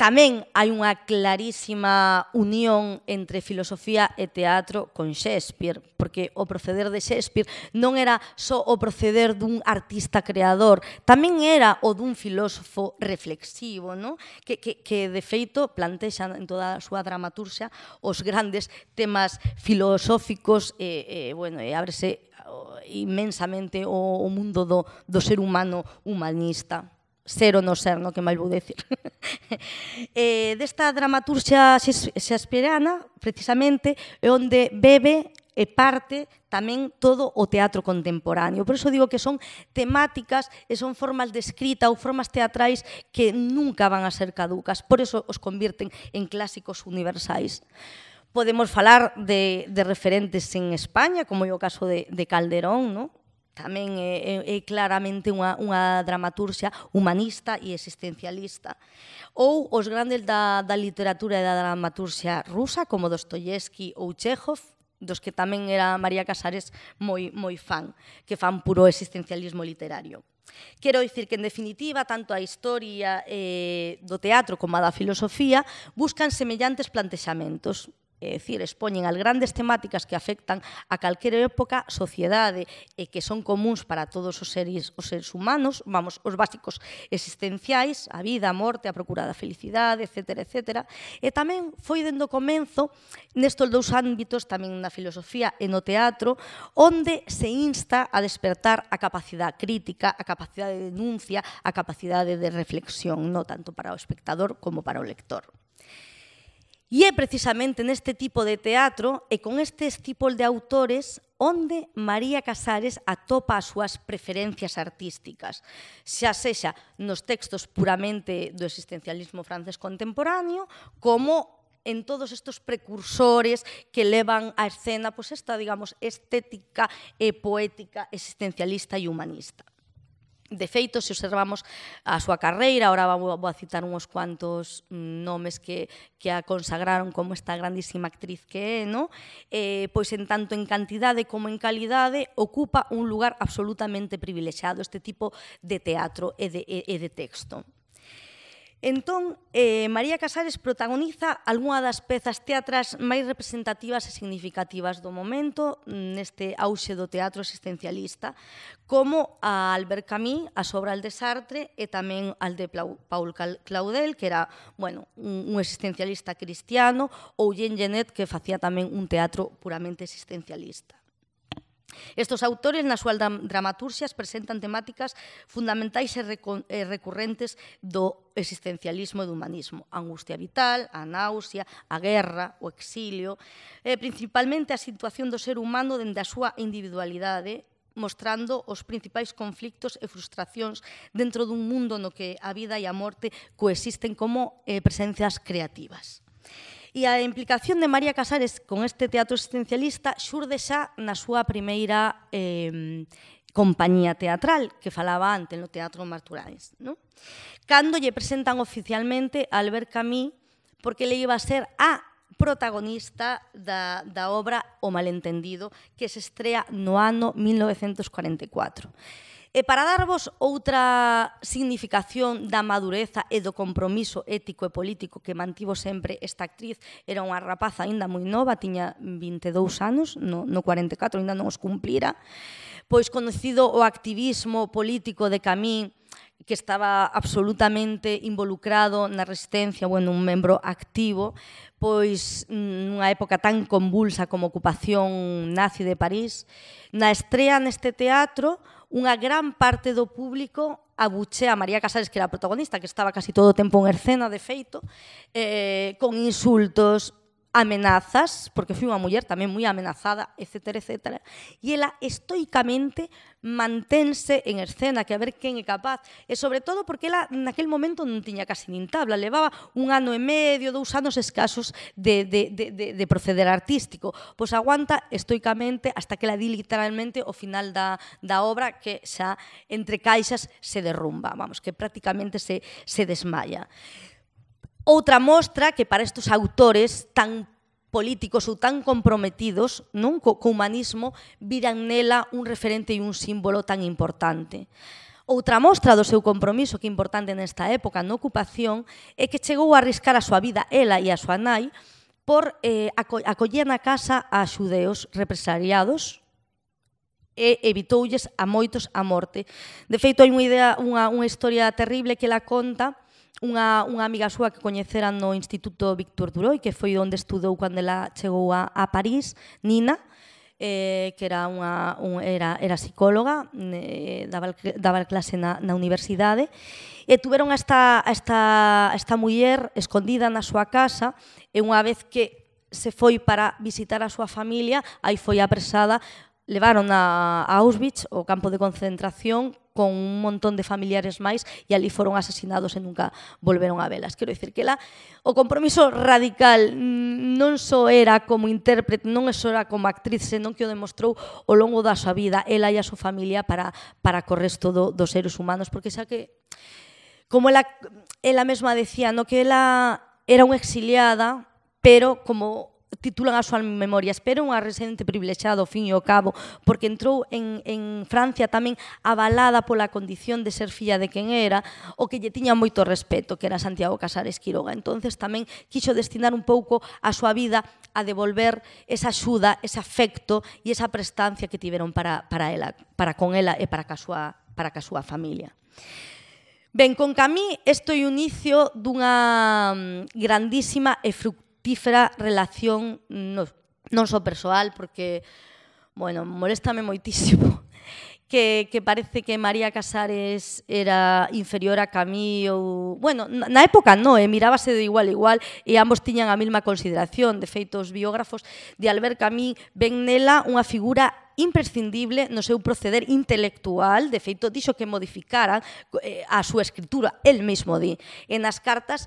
Tamén hai unha clarísima unión entre filosofía e teatro con Shakespeare, porque o proceder de Shakespeare non era só o proceder dun artista creador, tamén era o dun filósofo reflexivo, no? que, que, que de feito plantexa en toda a súa dramaturxia os grandes temas filosóficos e, e bueno, e ábrese imensamente o, o mundo do, do ser humano humanista ser ou non ser, no que máis vou decir. eh, desta dramaturxa xasperiana, precisamente, é onde bebe e parte tamén todo o teatro contemporáneo. Por iso digo que son temáticas e son formas de escrita ou formas teatrais que nunca van a ser caducas. Por iso os convirten en clásicos universais. Podemos falar de, de referentes en España, como é o caso de, de Calderón, non? tamén é, é, é claramente unha, unha dramaturxia humanista e existencialista. Ou os grandes da, da literatura e da dramaturxia rusa, como Dostoyevsky ou Chekhov, dos que tamén era María Casares moi, moi fan, que fan puro existencialismo literario. Quero dicir que, en definitiva, tanto a historia eh, do teatro como a da filosofía buscan semellantes plantexamentos, É dicir, expoñen as grandes temáticas que afectan a calquera época, sociedade, e que son comuns para todos os seres, os seres humanos, vamos, os básicos existenciais, a vida, a morte, a procura da felicidade, etc. etc. E tamén foi dendo comenzo nestos dous ámbitos, tamén na filosofía e no teatro, onde se insta a despertar a capacidade crítica, a capacidade de denuncia, a capacidade de reflexión, no tanto para o espectador como para o lector. E é precisamente neste tipo de teatro e con este tipo de autores onde María Casares atopa as súas preferencias artísticas, xa sexa nos textos puramente do existencialismo francés contemporáneo, como en todos estos precursores que levan á escena pues esta, digamos, estética e poética existencialista e humanista. De feito, se observamos a súa carreira, ahora vou, vou a citar unhos cuantos nomes que, que a consagraron como esta grandísima actriz que é, no? eh, pois en tanto en cantidade como en calidade, ocupa un lugar absolutamente privilexiado este tipo de teatro e de, e, e de texto. Entón, eh, María Casares protagoniza algunha das pezas teatras máis representativas e significativas do momento mm, neste auxe do teatro existencialista, como a Albert Camus, a sobra al Sartre e tamén al de Paul Claudel, que era bueno, un existencialista cristiano, ou Jean Genet, que facía tamén un teatro puramente existencialista. Estos autores na súa dramaturxias presentan temáticas fundamentais e recurrentes do existencialismo e do humanismo, a angustia vital, a náusea, a guerra, o exilio, e principalmente a situación do ser humano dende a súa individualidade mostrando os principais conflictos e frustracións dentro dun mundo no que a vida e a morte coexisten como eh, presencias creativas. E a implicación de María Casares con este teatro existencialista xurde xa na súa primeira eh, compañía teatral que falaba antes no Teatro Marturáis. ¿no? Cando lle presentan oficialmente a Albert Camus porque le iba a ser a protagonista da, da obra O Malentendido que se estrea no ano 1944. E para darvos outra significación da madureza e do compromiso ético e político que mantivo sempre esta actriz, era unha rapaza aínda moi nova, tiña 22 anos, no, no 44 aínda non os cumplira, pois conocido o activismo político de Camín, que estaba absolutamente involucrado na resistencia, bueno, un membro activo, pois mm, nunha época tan convulsa como a ocupación nazi de París, na estrea neste teatro, unha gran parte do público abuchea a María Casares, que era a protagonista, que estaba casi todo o tempo en escena, de feito, eh, con insultos, amenazas, porque fui unha muller tamén moi amenazada, etc, etc. E ela estoicamente mantense en escena, que a ver quen é capaz. E sobre todo porque ela naquel momento non tiña casi nin tabla, levaba un ano e medio, dous anos escasos de, de, de, de, de proceder artístico. Pois aguanta estoicamente hasta que la di literalmente o final da, da obra que xa entre caixas se derrumba, vamos, que prácticamente se, se desmaya. Outra mostra que para estes autores tan políticos ou tan comprometidos non co, co humanismo viran nela un referente e un símbolo tan importante. Outra mostra do seu compromiso que é importante nesta época na ocupación é que chegou a arriscar a súa vida ela e a súa nai por eh, acoller na casa a xudeos represariados e evitoulles a moitos a morte. De feito, hai unha idea, unha, unha historia terrible que la conta unha, unha amiga súa que coñeceran no Instituto Víctor Duroi, que foi onde estudou cando ela chegou a, a París, Nina, eh, que era unha un, era era psicóloga, eh, daba daba clase na na universidade e tiveron esta esta esta muller escondida na súa casa e unha vez que se foi para visitar a súa familia, aí foi apresada levaron a Auschwitz, o campo de concentración, con un montón de familiares máis e ali foron asasinados e nunca volveron a velas. Quero dicir que la, o compromiso radical non só era como intérprete, non só era como actriz, senón que o demostrou ao longo da súa vida, ela e a súa familia para, para co resto do, dos seres humanos, porque xa que como ela, ela mesma decía, no que ela era unha exiliada, pero como titulan a súa memoria espero unha residente privilexiada ao fin e ao cabo porque entrou en, en Francia tamén avalada pola condición de ser filla de quen era o que lle tiña moito respeto que era Santiago Casares Quiroga entonces tamén quixo destinar un pouco a súa vida a devolver esa axuda, ese afecto e esa prestancia que tiveron para, para, ela, para con ela e para a súa, para a súa familia. Ben, con Camí isto é o inicio dunha mm, grandísima e fructífera pifra relación no, non só persoal, porque, bueno, moléstame moitísimo que, que parece que María Casares era inferior a Camí ou... Bueno, na época non, eh? mirábase de igual a igual e ambos tiñan a mesma consideración. De feito, os biógrafos de Albert Camí ven nela unha figura imprescindible no seu proceder intelectual, de feito, dixo que modificaran eh, a súa escritura, el mesmo di. E nas cartas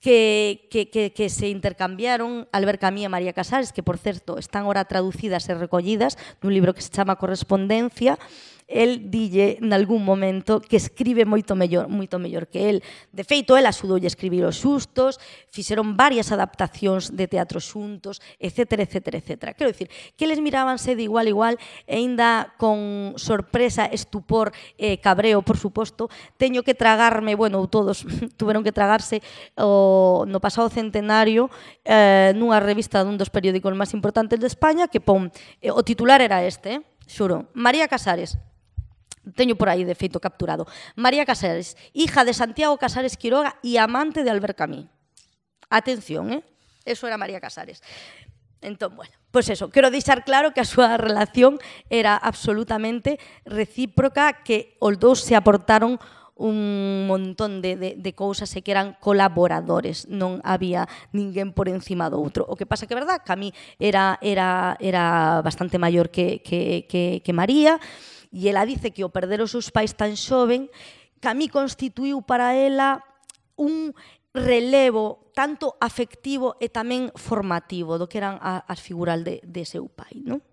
que, que, que, que se intercambiaron Albert Camí e María Casares, que, por certo, están ora traducidas e recollidas dun libro que se chama Correspondencia, el dille nalgún momento que escribe moito mellor, moito mellor que el. De feito, el asudou a escribir os sustos, fixeron varias adaptacións de teatro xuntos, etc, etc, etc. Quero dicir, que eles mirábanse de igual igual e ainda con sorpresa, estupor, eh, cabreo, por suposto, teño que tragarme, bueno, todos tuveron que tragarse o, no pasado centenario eh, nunha revista dun dos periódicos máis importantes de España que pon, eh, o titular era este, eh? xuro, María Casares, Teño por aí, de feito, capturado. María Casares, hija de Santiago Casares Quiroga e amante de Albert Camí. Atención, eh? Eso era María Casares. Entón, bueno, pois pues eso, quero deixar claro que a súa relación era absolutamente recíproca, que os dous se aportaron un montón de, de, de cousas e que eran colaboradores, non había ninguén por encima do outro. O que pasa que, verdad, que a mí era, era, era bastante maior que, que, que, que María, e E ela dice que o perder os seus pais tan xoven, que a mí constituiu para ela un relevo tanto afectivo e tamén formativo do que eran as figuras de, de seu pai, non?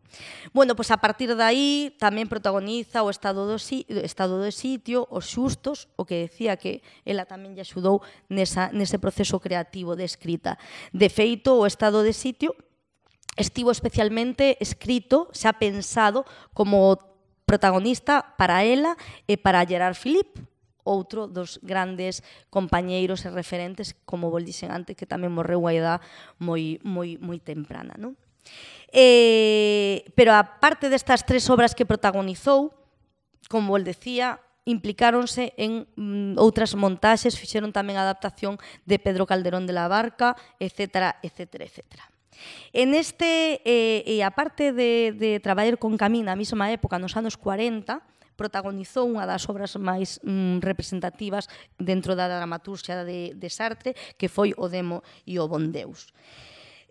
Bueno, pois a partir de aí tamén protagoniza o estado do, si, o estado do sitio, os xustos, o que decía que ela tamén lle axudou nesa, nese proceso creativo de escrita. De feito, o estado de sitio estivo especialmente escrito, xa pensado, como protagonista para ela e para Gerard Philippe, outro dos grandes compañeiros e referentes, como vos dixen antes, que tamén morreu a edad moi, moi, moi temprana. Non? Eh, pero a parte destas tres obras que protagonizou, como vos decía, implicáronse en mm, outras montaxes, fixeron tamén a adaptación de Pedro Calderón de la Barca, etc, etc, etcétera. En este, eh, e eh, aparte de, de traballar con Camina a mesma época, nos anos 40, protagonizou unha das obras máis mm, representativas dentro da dramaturxia de, de Sartre, que foi o Demo e o Bondeus.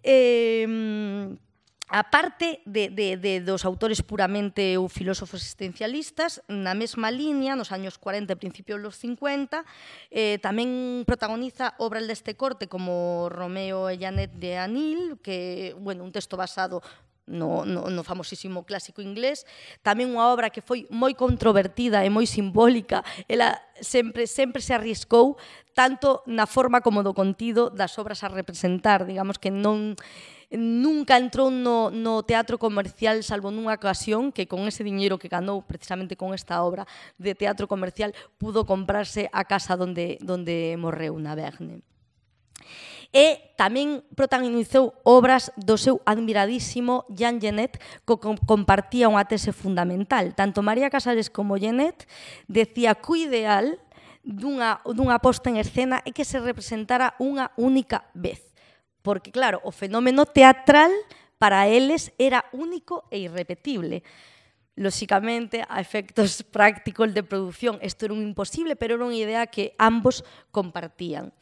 Eh, mm, a parte de, de, de dos autores puramente ou filósofos existencialistas, na mesma liña, nos anos 40 e principios dos 50, eh, tamén protagoniza obras deste corte como Romeo e Janet de Anil, que, bueno, un texto basado no, no, no famosísimo clásico inglés, tamén unha obra que foi moi controvertida e moi simbólica, ela sempre sempre se arriscou tanto na forma como do contido das obras a representar, digamos que non nunca entrou no, no teatro comercial salvo nunha ocasión que con ese diñeiro que ganou precisamente con esta obra de teatro comercial pudo comprarse a casa donde, donde morreu na Verne. E tamén protagonizou obras do seu admiradísimo Jean Genet, co que compartía unha tese fundamental. Tanto María Casares como Genet decía que o ideal dunha, dunha posta en escena é que se representara unha única vez Porque, claro, o fenómeno teatral para eles era único e irrepetible. Lóxicamente, a efectos prácticos de producción, isto era un imposible, pero era unha idea que ambos compartían.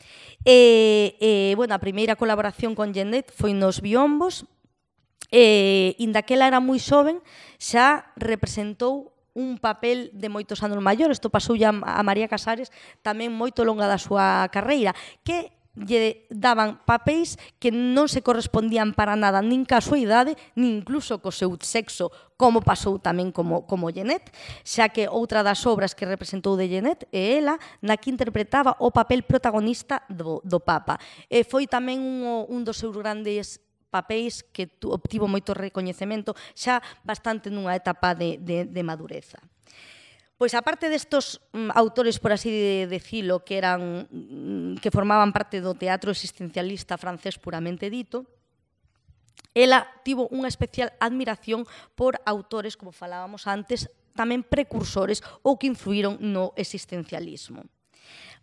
E, e bueno, a primeira colaboración con Genet foi nos Biombos, e, ela era moi xoven, xa representou un papel de moitos anos maior, isto pasou a María Casares tamén moito longa da súa carreira, que lle daban papéis que non se correspondían para nada, nin ca súa idade, nin incluso co seu sexo, como pasou tamén como, como Genet, xa que outra das obras que representou de Genet é ela na que interpretaba o papel protagonista do, do Papa. E foi tamén un, un dos seus grandes papéis que obtivo moito recoñecemento xa bastante nunha etapa de, de, de madureza. Pois aparte destos mm, autores, por así de decilo, que eran que formaban parte do teatro existencialista francés puramente dito, ela tivo unha especial admiración por autores, como falábamos antes, tamén precursores ou que influíron no existencialismo.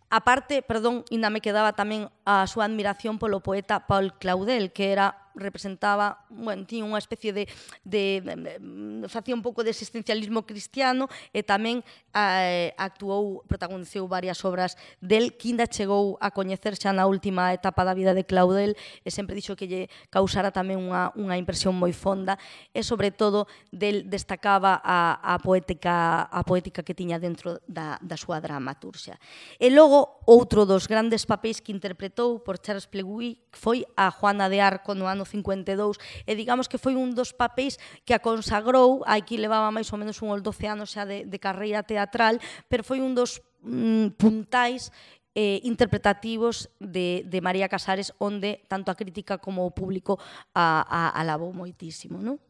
A parte, perdón, ainda me quedaba tamén a súa admiración polo poeta Paul Claudel, que era representaba, bueno, tiña unha especie de, de, de facía un pouco de existencialismo cristiano e tamén eh, actuou, protagonizou varias obras del, que ainda chegou a coñecer xa na última etapa da vida de Claudel e sempre dixo que lle causara tamén unha, unha impresión moi fonda e sobre todo del destacaba a, a poética a poética que tiña dentro da, da súa dramaturxia. E logo outro dos grandes papéis que interpretou por Charles Pleguí foi a Juana de Arco no ano 52 e digamos que foi un dos papéis que a consagrou, aquí levaba máis ou menos un 12 anos xa de, de carreira teatral, pero foi un dos mm, puntais eh, interpretativos de, de María Casares onde tanto a crítica como o público a, a, alabou moitísimo. Non?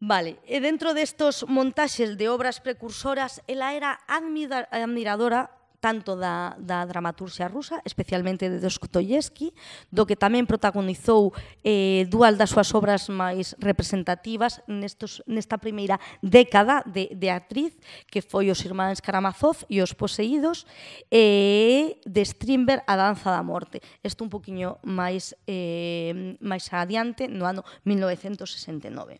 Vale, e dentro destos montaxes de obras precursoras, ela era admiradora tanto da, da dramaturxia rusa, especialmente de Dostoyevsky, do que tamén protagonizou eh, dual das súas obras máis representativas nestos, nesta primeira década de, de actriz, que foi Os Irmáns Karamazov e Os Poseídos, e eh, de Strindberg A Danza da Morte. Isto un poquinho máis, eh, máis adiante, no ano 1969.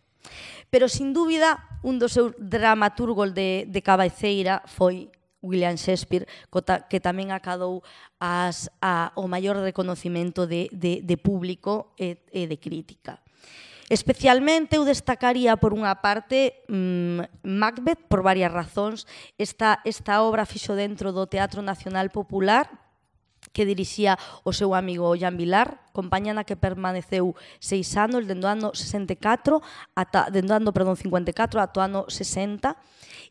Pero, sin dúbida, un dos seus dramaturgos de, de cabeceira foi William Shakespeare, que tamén acadou as, a, o maior reconocimento de, de, de público e, e de crítica. Especialmente eu destacaría por unha parte mmm, Macbeth por varias razóns. Esta, esta obra fixo dentro do Teatro Nacional Popular que dirixía o seu amigo Jan Vilar, compañía na que permaneceu seis anos, dendo ano 64, ata, dendo ano, perdón, 54, ata ano 60,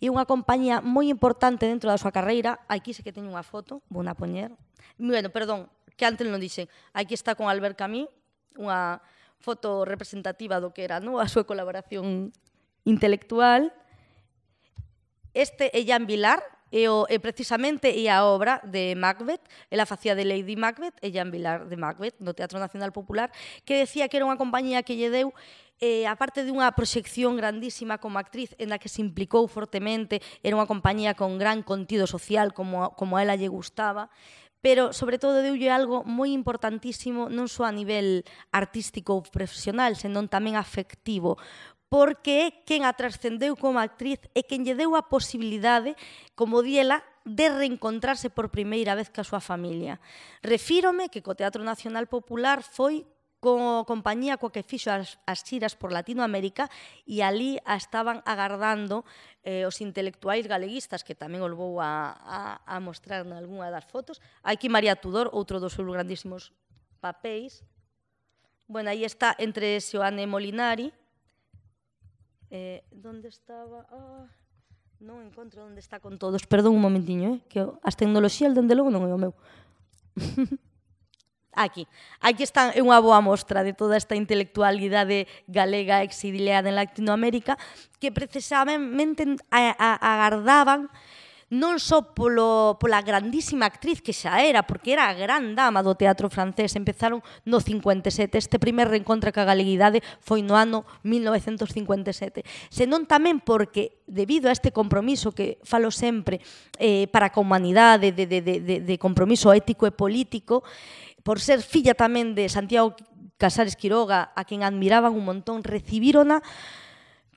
e unha compañía moi importante dentro da súa carreira, aquí se que teño unha foto, vou na poñer, bueno, perdón, que antes non dixen, aquí está con Albert Camus, unha foto representativa do que era no? a súa colaboración intelectual, Este é Jan Vilar, E, o, e precisamente é a obra de Macbeth, ela facía de Lady Macbeth e Jean Vilar de Macbeth no Teatro Nacional Popular, que decía que era unha compañía que lle deu eh, aparte dunha proxección grandísima como actriz en a que se implicou fortemente, era unha compañía con gran contido social como, como a ela lle gustaba, pero sobre todo deulle algo moi importantísimo non só a nivel artístico ou profesional, senón tamén afectivo, porque é quen a trascendeu como actriz e quen lle deu a posibilidade, como diela, de reencontrarse por primeira vez ca súa familia. Refírome que co Teatro Nacional Popular foi co compañía coa que fixo as, as xiras por Latinoamérica e ali a estaban agardando eh, os intelectuais galeguistas que tamén os vou a, a, a mostrar algunha das fotos. Aquí María Tudor, outro dos seus grandísimos papéis. Bueno, aí está entre Xoane Molinari, Eh, donde estaba... Ah, non encontro onde está con todos. Perdón un momentiño, eh, que as tecnoloxías dende logo non é o meu. Aquí. Aquí está é unha boa mostra de toda esta intelectualidade galega exiliada en Latinoamérica que precisamente agardaban non só polo, pola grandísima actriz que xa era, porque era a gran dama do teatro francés, empezaron no 57, este primer reencontro ca galeguidade foi no ano 1957, senón tamén porque debido a este compromiso que falo sempre eh, para a humanidade de, de, de, de, de compromiso ético e político, por ser filla tamén de Santiago Casares Quiroga, a quen admiraban un montón, recibírona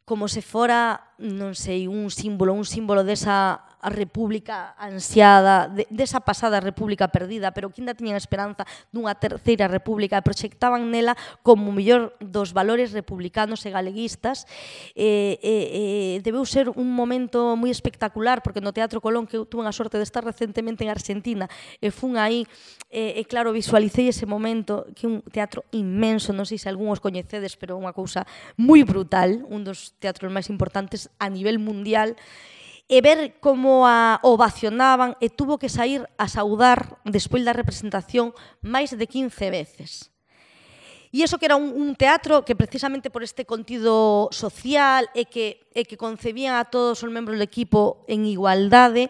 como se fora, non sei, un símbolo, un símbolo desa a República ansiada, de, desa pasada República perdida, pero que ainda tiñan esperanza dunha terceira República e proxectaban nela como o mellor dos valores republicanos e galeguistas. Eh, eh, eh, debeu ser un momento moi espectacular, porque no Teatro Colón, que eu tuve a sorte de estar recentemente en Argentina, e fun aí, eh, e claro, visualicei ese momento, que un teatro inmenso, non sei se algún os coñecedes, pero unha cousa moi brutal, un dos teatros máis importantes a nivel mundial, e ver como a ovacionaban e tuvo que sair a saudar despois da representación máis de 15 veces. E iso que era un, un teatro que precisamente por este contido social e que, e que concebían a todos os membros do equipo en igualdade,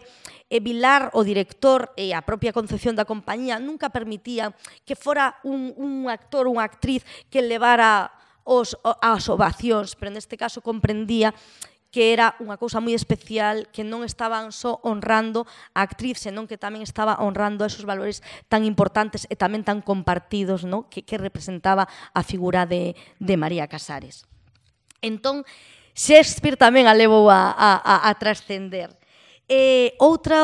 e Vilar, o director e a propia concepción da compañía nunca permitía que fora un, un actor unha actriz que levara os, as ovacións, pero neste caso comprendía que era unha cousa moi especial, que non estaban só honrando a actriz, senón que tamén estaba honrando esos valores tan importantes e tamén tan compartidos no? que, que representaba a figura de, de María Casares. Entón, Shakespeare tamén a levou a, a, a, a trascender. E outra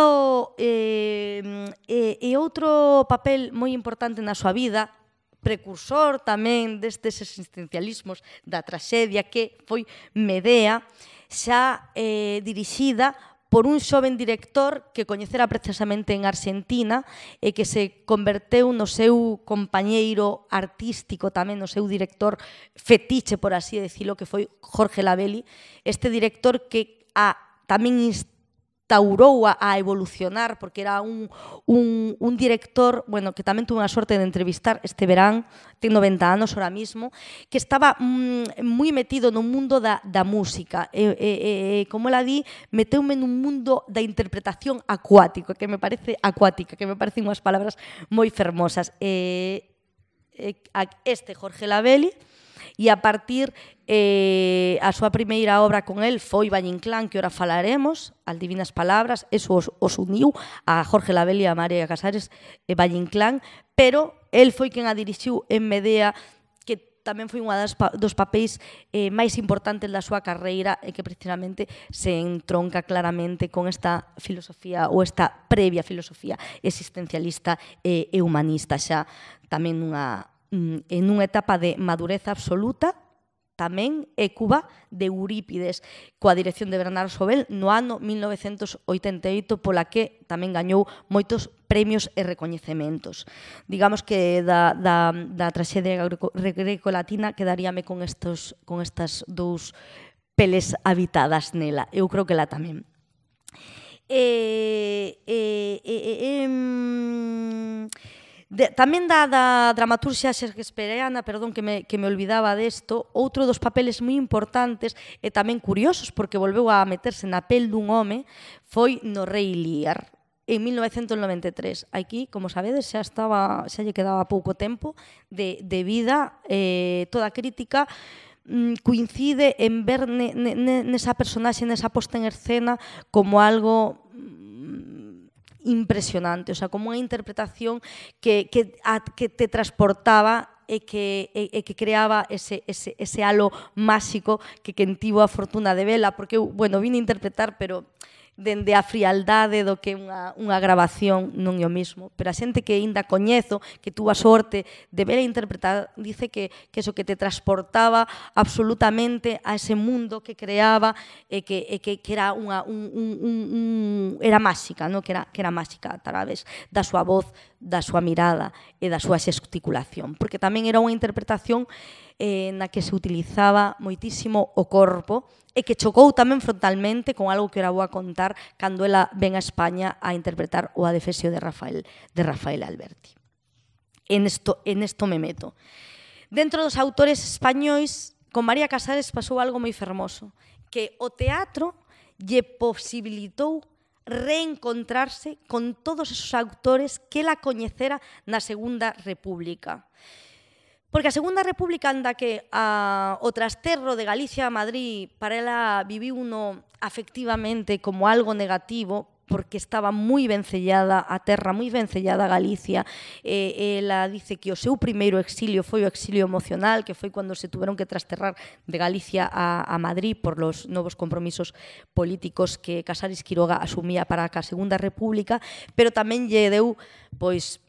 eh, e, e outro papel moi importante na súa vida, precursor tamén destes existencialismos da traxedia que foi Medea, xa eh, dirixida por un xoven director que coñecera precisamente en Argentina e que se converteu no seu compañeiro artístico tamén, no seu director fetiche, por así decirlo, que foi Jorge Lavelli, este director que a tamén taurou a, a evolucionar, porque era un, un, un director, bueno, que tamén tuve a sorte de entrevistar este verán, ten 90 anos ahora mismo, que estaba mm, metido no mundo da, da música. E, e, e, como la di, meteume nun mundo da interpretación acuático, que me parece acuática, que me parecen unhas palabras moi fermosas. E, e, este Jorge Labelli, e a partir Eh, a súa primeira obra con el foi Clan, que ora falaremos, al Divinas Palabras, eso os, os uniu a Jorge Labelli e a María Casares eh, e Clan, pero el foi quen a dirixiu en Medea tamén foi unha das dos papéis eh, máis importantes da súa carreira e que precisamente se entronca claramente con esta filosofía ou esta previa filosofía existencialista eh, e humanista xa tamén nunha, mm, en unha etapa de madurez absoluta tamén é Cuba de Eurípides, coa dirección de Bernardo Sobel no ano 1988, pola que tamén gañou moitos premios e recoñecementos. Digamos que da, da, da traxedia greco-latina quedaríame con, estos, con estas dous peles habitadas nela. Eu creo que la tamén. Eh, eh, eh, eh, eh, De, tamén da, da dramaturxia Shakespeareana, perdón que me, que me olvidaba desto, outro dos papeles moi importantes e tamén curiosos, porque volveu a meterse na pel dun home, foi no Rei Lear, en 1993. Aquí, como sabedes, xa estaba, xa lle quedaba pouco tempo de, de vida, eh, toda a crítica mm, coincide en ver ne, ne, nesa personaxe, nesa posta en escena como algo mm, impresionante, o sea, como unha interpretación que, que, a, que te transportaba e que, e, e que creaba ese, ese, ese halo máxico que, que tivo a fortuna de vela, porque, bueno, vine a interpretar, pero dende a frialdade do que unha, unha grabación non é o mismo. Pero a xente que aínda coñezo, que tuva a sorte de ver e interpretar, dice que, que eso que te transportaba absolutamente a ese mundo que creaba e que, e que, que era unha, un, un, un, un, era máxica, no? que, era, que era máxica a través da súa voz, da súa mirada e da súa xesticulación. Porque tamén era unha interpretación eh, na que se utilizaba moitísimo o corpo e que chocou tamén frontalmente con algo que era vou a contar cando ela ven a España a interpretar o adefesio de Rafael, de Rafael Alberti. En esto, en esto me meto. Dentro dos autores españois, con María Casares pasou algo moi fermoso, que o teatro lle posibilitou reencontrarse con todos esos autores que la coñecera na Segunda República. Porque a Segunda República anda que a, o trasterro de Galicia a Madrid para ela viviu uno afectivamente como algo negativo porque estaba moi vencellada a terra, moi vencellada a Galicia. Eh, ela dice que o seu primeiro exilio foi o exilio emocional, que foi cando se tuveron que trasterrar de Galicia a, a Madrid por los novos compromisos políticos que Casares Quiroga asumía para a Segunda República, pero tamén lle deu pois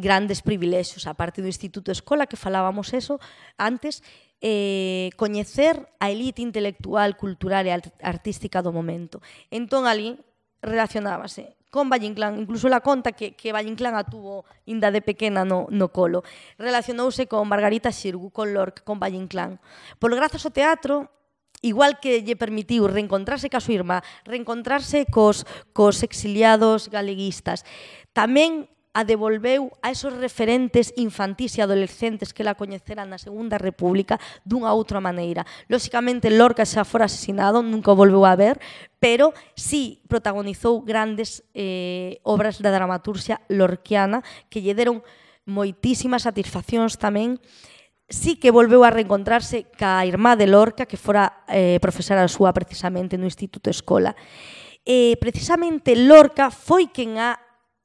grandes privilexos, a parte do Instituto Escola, que falábamos eso antes, eh, coñecer a elite intelectual, cultural e artística do momento. Entón, ali relacionábase con Valle Inclán, incluso la conta que, que Valle Inclán a inda de pequena no, no colo. Relacionouse con Margarita Xirgu, con Lorca, con Valle Inclán. Por grazas ao teatro, igual que lle permitiu reencontrarse ca súa irmá, reencontrarse cos, cos exiliados galeguistas, tamén a devolveu a esos referentes infantis e adolescentes que la coñeceran na Segunda República dunha outra maneira. Lóxicamente, Lorca xa fora asesinado, nunca o volveu a ver, pero sí protagonizou grandes eh, obras da dramaturxia lorquiana que lle deron moitísimas satisfaccións tamén sí que volveu a reencontrarse ca irmá de Lorca, que fora eh, profesora súa precisamente no Instituto Escola. Eh, precisamente Lorca foi quen a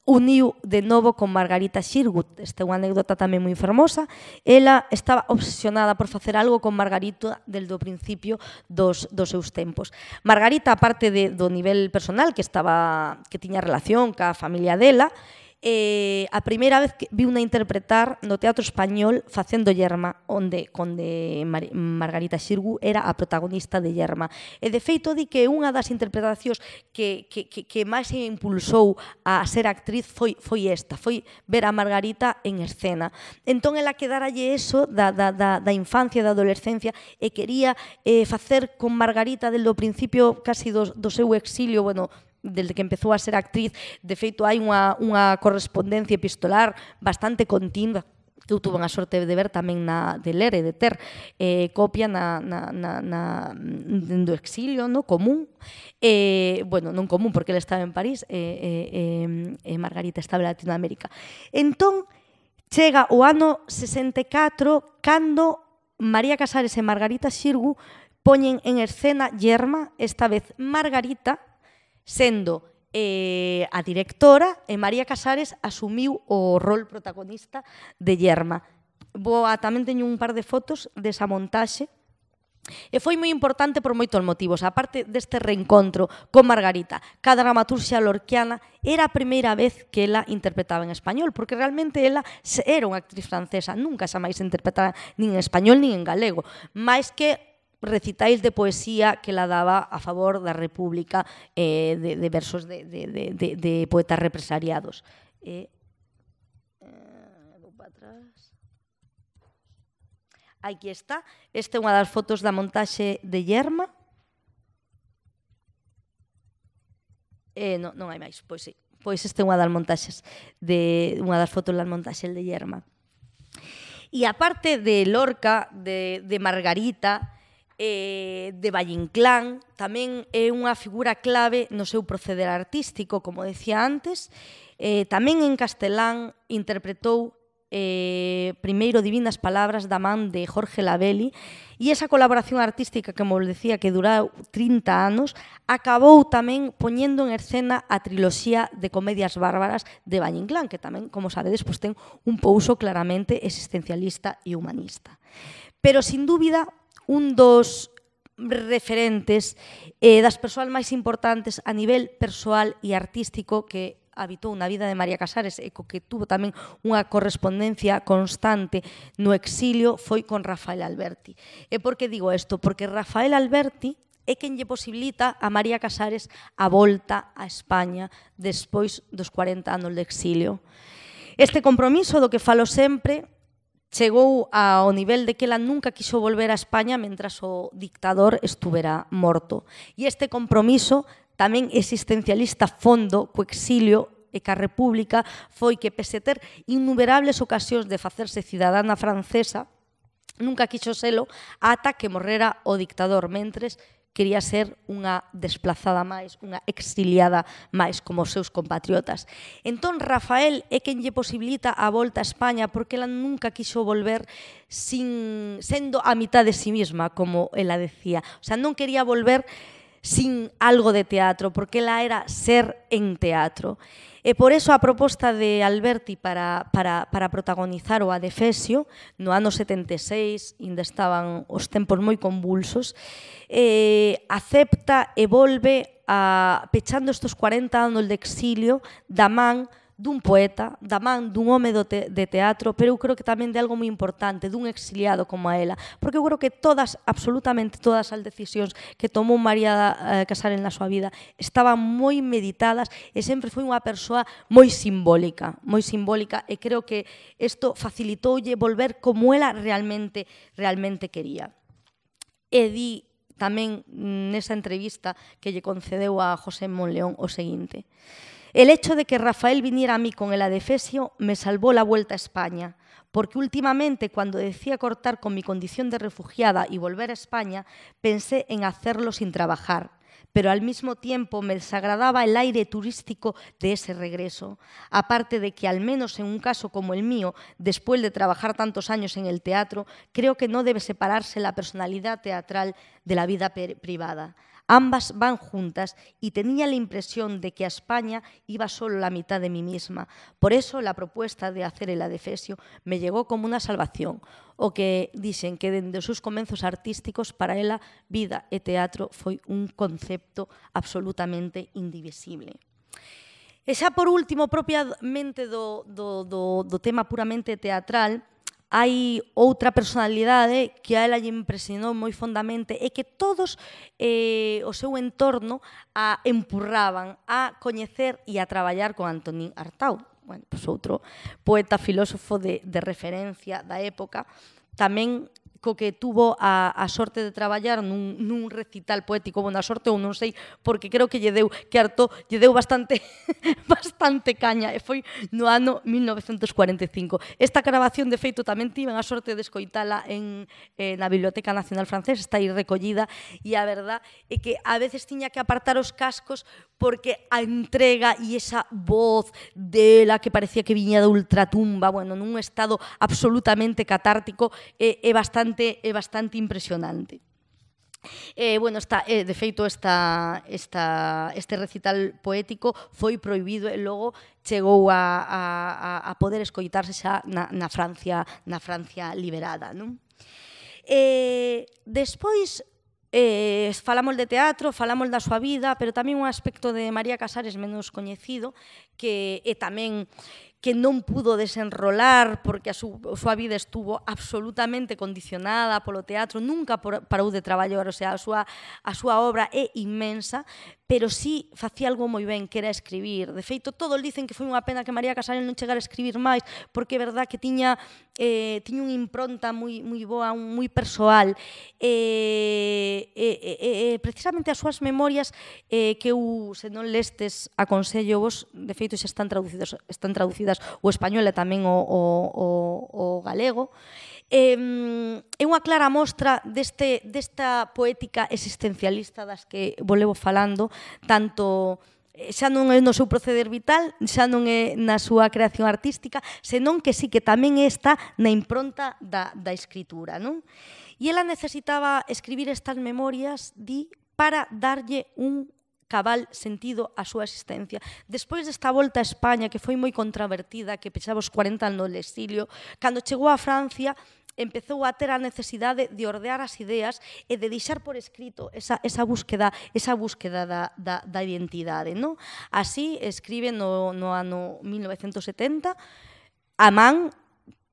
uniu de novo con Margarita Xirgut. Esta é unha anécdota tamén moi fermosa. Ela estaba obsesionada por facer algo con Margarita desde o principio dos, dos seus tempos. Margarita, aparte de, do nivel personal que estaba que tiña relación ca familia dela, eh, a primeira vez que vi unha interpretar no Teatro Español facendo Yerma, onde conde Mar Margarita Xirgu era a protagonista de Yerma. E de feito di que unha das interpretacións que, que, que, que máis se impulsou a ser actriz foi, foi esta, foi ver a Margarita en escena. Entón ela quedaralle eso da, da, da, da infancia, da adolescencia e quería eh, facer con Margarita desde o principio casi do, do seu exilio, bueno, desde que empezou a ser actriz, de feito hai unha, unha correspondencia epistolar bastante continua que eu tuve a sorte de ver tamén na de ler e de ter eh, copia na, na, na, na do exilio no común eh, bueno, non común porque ele estaba en París e eh, eh, eh, eh, Margarita estaba en Latinoamérica entón chega o ano 64 cando María Casares e Margarita Xirgu poñen en escena Yerma, esta vez Margarita, sendo eh, a directora e María Casares asumiu o rol protagonista de Yerma. Boa, tamén teño un par de fotos desa montaxe E foi moi importante por moitos motivos. A parte deste reencontro con Margarita, cada dramaturxia lorquiana era a primeira vez que ela interpretaba en español, porque realmente ela era unha actriz francesa, nunca xa máis interpretara nin en español nin en galego, máis que recitais de poesía que la daba a favor da República eh, de, de versos de, de, de, de de poetas represariados. Eh, eh, Aquí está. Esta é unha das fotos da montaxe de Yerma. Eh, non, non hai máis, pois sí. Pois esta é unha das montaxes de unha das fotos da montaxe de Yerma. E aparte de Lorca, de, de Margarita, eh, de Vallinclán, tamén é unha figura clave no seu proceder artístico, como decía antes, eh, tamén en castelán interpretou eh, primeiro Divinas Palabras da man de Jorge Labelli e esa colaboración artística que, como decía, que durou 30 anos, acabou tamén poñendo en escena a triloxía de comedias bárbaras de Valle que tamén, como sabedes, pois ten un pouso claramente existencialista e humanista. Pero, sin dúbida, un dos referentes eh, das persoas máis importantes a nivel persoal e artístico que habitou na vida de María Casares e co que tuvo tamén unha correspondencia constante no exilio foi con Rafael Alberti. E por que digo isto? Porque Rafael Alberti é quen lle posibilita a María Casares a volta a España despois dos 40 anos de exilio. Este compromiso do que falo sempre chegou ao nivel de que ela nunca quiso volver a España mentras o dictador estuvera morto. E este compromiso tamén existencialista fondo co exilio e ca República foi que, pese ter innumerables ocasións de facerse cidadana francesa, nunca quiso selo ata que morrera o dictador, mentres quería ser unha desplazada máis, unha exiliada máis como os seus compatriotas. Entón, Rafael é quen lle posibilita a volta a España porque ela nunca quixo volver sin sendo a mitad de sí mesma, como ela decía. O sea, non quería volver sin algo de teatro, porque ela era ser en teatro. E por eso a proposta de Alberti para, para, para protagonizar o Adefesio, no ano 76, ainda estaban os tempos moi convulsos, eh, acepta e volve a, pechando estos 40 anos de exilio da man dun poeta, da man dun home do te, de teatro, pero eu creo que tamén de algo moi importante, dun exiliado como a ela, porque eu creo que todas, absolutamente todas as decisións que tomou María eh, Casar en na súa vida estaban moi meditadas e sempre foi unha persoa moi simbólica, moi simbólica e creo que isto facilitoulle volver como ela realmente realmente quería. E di tamén mm, nesa entrevista que lle concedeu a José Monleón o seguinte. El hecho de que Rafael viniera a mí con el adefesio me salvó la vuelta a España, porque últimamente cuando decía cortar con mi condición de refugiada y volver a España, pensé en hacerlo sin trabajar, pero al mismo tiempo me desagradaba el aire turístico de ese regreso, aparte de que al menos en un caso como el mío, después de trabajar tantos años en el teatro, creo que no debe separarse la personalidad teatral de la vida privada. Ambas van juntas y tenía la impresión de que a España iba solo la mitad de mí misma. Por eso la propuesta de hacer el adefesio me llegó como una salvación, o que dicen que dende os seus artísticos para ela vida e teatro foi un concepto absolutamente indivisible. Esa por último, propiamente do, do, do, do tema puramente teatral, hai outra personalidade que a ela lle impresionou moi fondamente é que todos eh, o seu entorno a empurraban a coñecer e a traballar con Antonín Artau, bueno, pues outro poeta filósofo de, de referencia da época, tamén co que tuvo a, a sorte de traballar nun, nun recital poético, bueno, a sorte ou non sei, porque creo que lle deu, que harto, lle deu bastante, bastante caña, e foi no ano 1945. Esta grabación, de feito, tamén tiven a sorte de escoitala en, eh, na Biblioteca Nacional Francesa, está aí recollida, e a verdad é que a veces tiña que apartar os cascos porque a entrega e esa voz dela que parecía que viña da ultratumba, bueno, nun estado absolutamente catártico, é, é bastante bastante é bastante impresionante. Eh, bueno, está, eh, de feito esta, esta, este recital poético foi proibido e logo chegou a, a, a poder escoitarse xa na, na Francia na Francia liberada. Non? Eh, despois eh, falamos de teatro, falamos da súa vida, pero tamén un aspecto de María Casares menos coñecido que é tamén que non pudo desenrolar porque a súa sú, vida estuvo absolutamente condicionada polo teatro, nunca por, parou de traballar, o sea, a súa, a súa obra é inmensa, pero sí facía algo moi ben, que era escribir. De feito, todos dicen que foi unha pena que María Casarel non chegara a escribir máis, porque é verdad que tiña, eh, tiña unha impronta moi, moi boa, un, moi persoal. Eh, eh, eh, eh, eh precisamente as súas memorias eh, que eu, se non lestes, aconsello vos, de feito xa están traducidas, están traducidas o español e tamén o, o, o, o galego, é unha clara mostra deste, desta poética existencialista das que volevo falando, tanto eh, xa non é no seu proceder vital, xa non é na súa creación artística, senón que sí que tamén está na impronta da, da escritura. Non? E ela necesitaba escribir estas memorias di para darlle un cabal sentido á súa existencia. Despois desta volta a España, que foi moi controvertida, que pechaba os 40 anos no exilio, cando chegou a Francia, empezou a ter a necesidade de ordear as ideas e de deixar por escrito esa, esa búsqueda, esa búsqueda da, da, da identidade. No? Así escribe no, no ano 1970 a man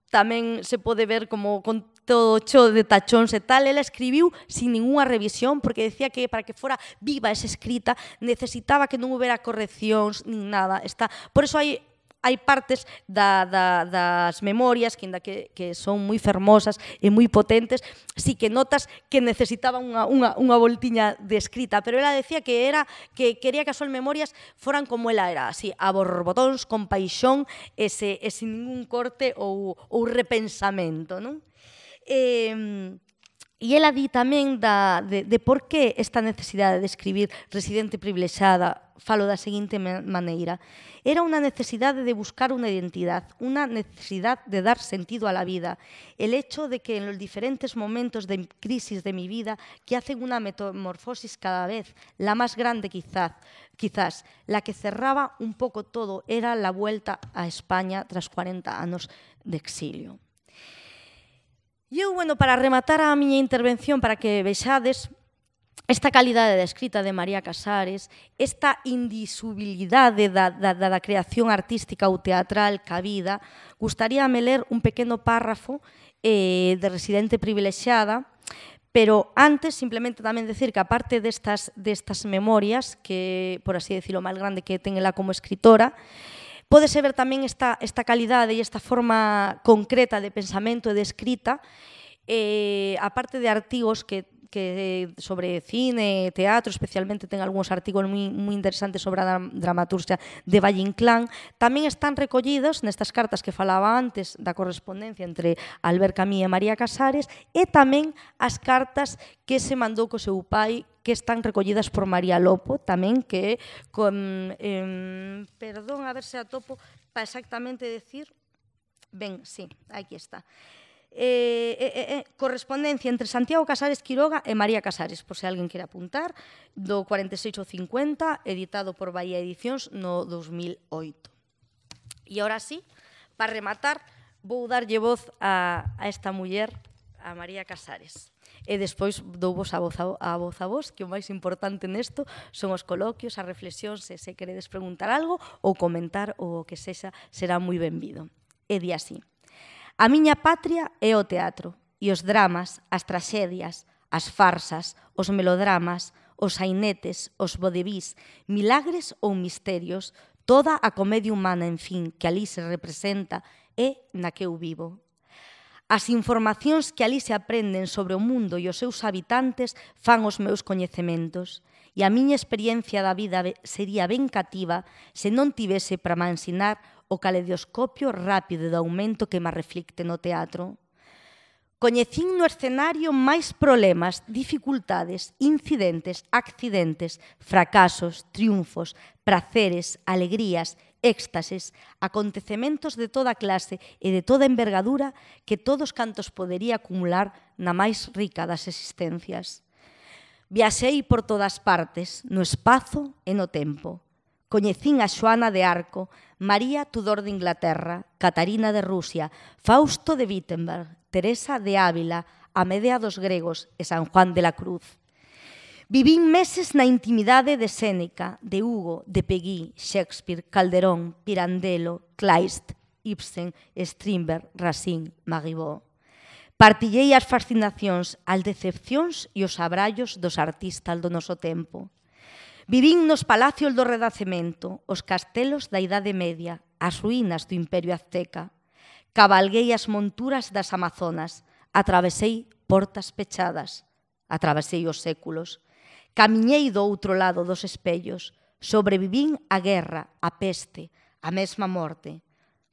tamén se pode ver como con todo cho de tachóns e tal, ela escribiu sin ninguna revisión porque decía que para que fora viva esa escrita necesitaba que non houbera correccións nin nada. Está, por eso hai hai partes da, da, das memorias que, que, que son moi fermosas e moi potentes, si que notas que necesitaban unha, unha, unha voltiña de escrita, pero ela decía que era que quería que as súas memorias foran como ela era, así, a borbotóns, con paixón e, se, e sin ningún corte ou, ou repensamento, non? Eh, E ela di tamén da, de, de por que esta necesidade de escribir residente privilexiada falo la siguiente manera, Era una necesidad de buscar una identidad, una necesidad de dar sentido a la vida. El hecho de que en los diferentes momentos de crisis de mi vida que hacen una metamorfosis cada vez, la más grande quizás, quizás la que cerraba un poco todo era la vuelta a España tras 40 años de exilio. Yo, bueno, para rematar a mi intervención, para que vexades, esta calidade de escrita de María Casares, esta indisubilidade da, da, da, da creación artística ou teatral cabida, gustaríame ler un pequeno párrafo eh, de Residente Privilexiada, pero antes simplemente tamén decir que aparte destas, destas memorias, que por así decirlo, máis grande que ten ela como escritora, Pódese ver tamén esta, esta calidade e esta forma concreta de pensamento e de escrita eh, aparte de artigos que que eh, sobre cine, teatro, especialmente ten algúns artigos moi, moi interesantes sobre a dramaturgia de Valle Inclán, tamén están recollidos nestas cartas que falaba antes da correspondencia entre Albert Camí e María Casares e tamén as cartas que se mandou co seu pai que están recollidas por María Lopo tamén que con, eh, perdón a ver se atopo para exactamente decir ben, sí, aquí está. Eh, eh, eh, eh, correspondencia entre Santiago Casares Quiroga e María Casares, por se alguén quere apuntar, do 46 ao 50, editado por Bahía Edicións no 2008. E ahora sí, para rematar, vou darlle voz a, a esta muller, a María Casares. E despois dou vos a voz a, a voz a vos, que o máis importante nesto son os coloquios, as reflexións, se se queredes preguntar algo ou comentar ou o que sexa, será moi benvido. E di así. A miña patria é o teatro e os dramas, as traxedias, as farsas, os melodramas, os ainetes, os bodevís, milagres ou misterios, toda a comedia humana, en fin, que ali se representa é na que eu vivo. As informacións que ali se aprenden sobre o mundo e os seus habitantes fan os meus coñecementos e a miña experiencia da vida sería ben cativa se non tivese para me ensinar o caledioscopio rápido do aumento que me reflicte no teatro. Coñecín no escenario máis problemas, dificultades, incidentes, accidentes, fracasos, triunfos, praceres, alegrías, éxtases, acontecementos de toda clase e de toda envergadura que todos cantos podería acumular na máis rica das existencias. Viaxei por todas partes, no espazo e no tempo. Coñecín a Xoana de Arco, María Tudor de Inglaterra, Catarina de Rusia, Fausto de Wittenberg, Teresa de Ávila, Amedea dos Gregos e San Juan de la Cruz. Vivín meses na intimidade de Séneca, de Hugo, de Peguí, Shakespeare, Calderón, Pirandello, Kleist, Ibsen, Strindberg, Racine, Marivaux. Partillei as fascinacións, as decepcións e os abrallos dos artistas do noso tempo. Vivín nos palacios do Redacemento, os castelos da Idade Media, as ruínas do Imperio Azteca. Cabalguei as monturas das Amazonas, atravesei portas pechadas, atravesei os séculos. Camiñei do outro lado dos espellos, sobrevivín a guerra, a peste, a mesma morte.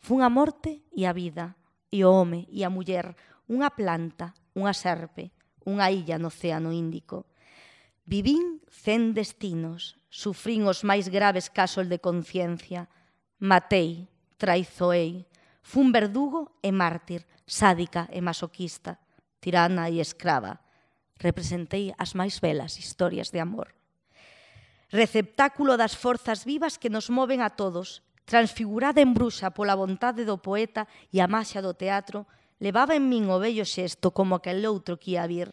Fun a morte e a vida, e o home e a muller, unha planta, unha serpe, unha illa no Océano Índico. Vivín cen destinos, sufrín os máis graves casos de conciencia. Matei, traizoei, fun verdugo e mártir, sádica e masoquista, tirana e escrava. Representei as máis belas historias de amor. Receptáculo das forzas vivas que nos moven a todos, transfigurada en bruxa pola vontade do poeta e a máxia do teatro, Levaba en min o vello xesto como aquel outro que ia vir.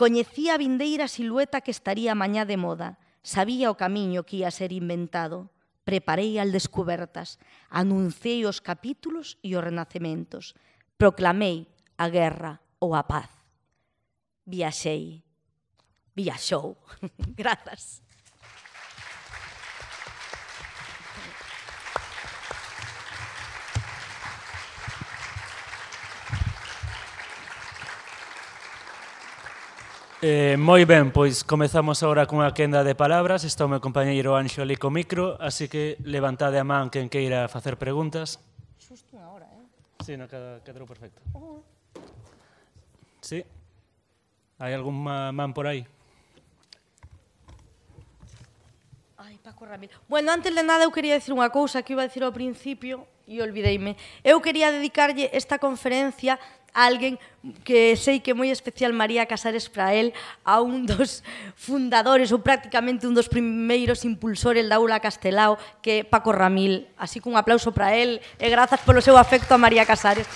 Coñecía a vindeira silueta que estaría mañá de moda. Sabía o camiño que ia ser inventado. Preparei al descubertas. Anunciei os capítulos e os renacementos. Proclamei a guerra ou a paz. Viaxei. Viaxou. Grazas. Eh, moi ben, pois comezamos agora cunha quenda de palabras. Está o meu compañeiro Anxo ali co micro, así que levantade a man quen queira facer preguntas. Xusto unha hora, eh? Sí, no cada, perfecto. Oh, oh. Sí. Hai algún man por aí? Ai, Paco Ramírez. Bueno, antes de nada eu quería decir unha cousa que iba a decir ao principio e olvideime. Eu quería dedicarlle esta conferencia alguén que sei que é moi especial María Casares para él, a un dos fundadores ou prácticamente un dos primeiros impulsores da aula Castelao que é Paco Ramil. Así que un aplauso para él e grazas polo seu afecto a María Casares.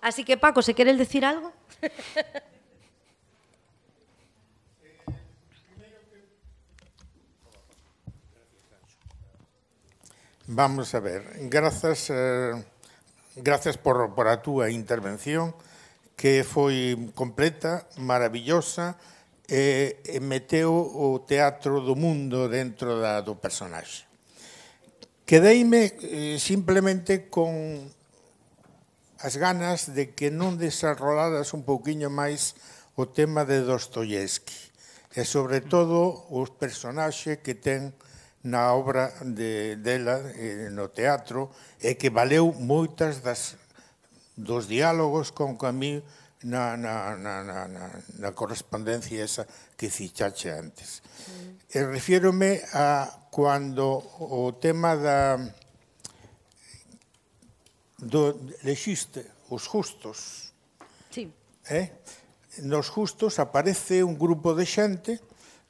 Así que Paco, se queres decir algo? Vamos a ver, grazas, eh, grazas por, por a túa intervención que foi completa, maravillosa, e, e meteu o teatro do mundo dentro da, do personaxe. Quedeime eh, simplemente con as ganas de que non desarrolladas un pouquiño máis o tema de Dostoyevsky e sobre todo os personaxe que ten na obra de, dela eh, no teatro e que valeu moitas das, dos diálogos con Camí na, na, na, na, na, na correspondencia esa que fichache antes. Mm. E refiérome a cuando o tema da do lexiste, os justos. Sí. Eh? Nos justos aparece un grupo de xente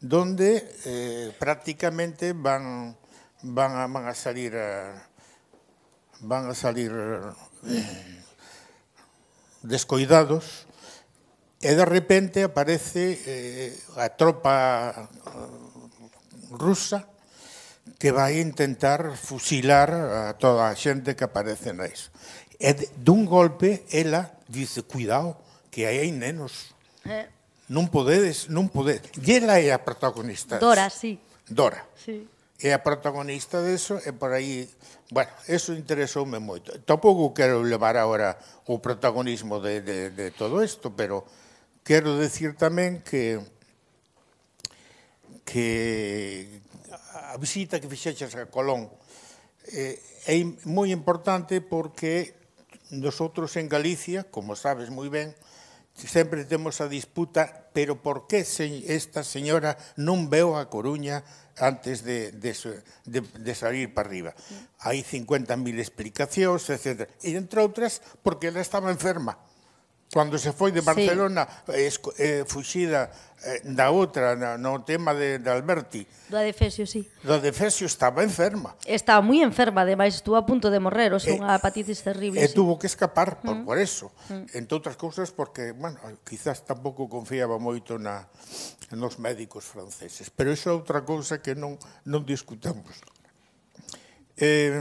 donde eh, prácticamente van, van, a, van a salir van a salir eh, descoidados e de repente aparece eh, a tropa eh, rusa que vai intentar fusilar a toda a xente que aparece nais. E dun golpe ela dice, cuidado, que hai nenos. Eh non podedes, non podedes. ela é a protagonista. Dora, sí. Dora. Sí. É a protagonista deso e por aí, bueno, eso interesoume moito. Tampouco quero levar agora o protagonismo de, de, de todo isto, pero quero decir tamén que que a visita que fixeches a Colón eh, é moi importante porque nosotros en Galicia, como sabes moi ben, sempre temos a disputa, pero por que se, esta señora non veu a Coruña antes de, de, de, de salir para arriba? Hai 50.000 explicacións, etc. E entre outras, porque ela estaba enferma cando se foi de Barcelona sí. eh, fuxida eh, da outra na, no tema de, de Alberti. Do Adefesio, sí. Do Adefesio estaba enferma. Estaba moi enferma, ademais estuvo a punto de morrer, o sea, eh, unha hepatitis terrible. E eh, sí. tuvo que escapar por, mm. por eso, mm. entre outras cousas porque, bueno, quizás tampouco confiaba moito na nos médicos franceses, pero iso é outra cousa que non non discutamos. Eh,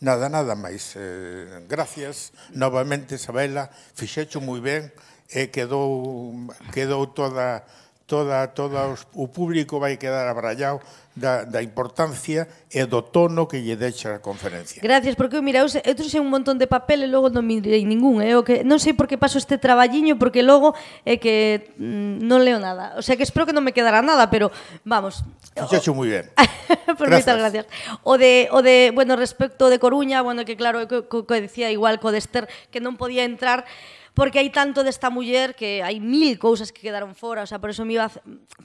Nada, nada máis. Eh, gracias novamente, Isabela. Fixecho moi ben e eh, quedou, quedou toda toda, toda os, o público vai quedar abrallado da, da importancia e do tono que lle deixa a conferencia. Gracias, porque eu, mira, eu, eu trouxe un montón de papel e logo non mirei ningún, eh? o que, non sei por que paso este traballiño, porque logo é eh, que mm, non leo nada. O sea, que espero que non me quedará nada, pero vamos. Fixecho moi ben. por gracias. gracias. O de, o de, bueno, respecto de Coruña, bueno, que claro, que, que decía igual co Dester, que non podía entrar, porque hai tanto desta muller que hai mil cousas que quedaron fora, o sea, por eso me iba a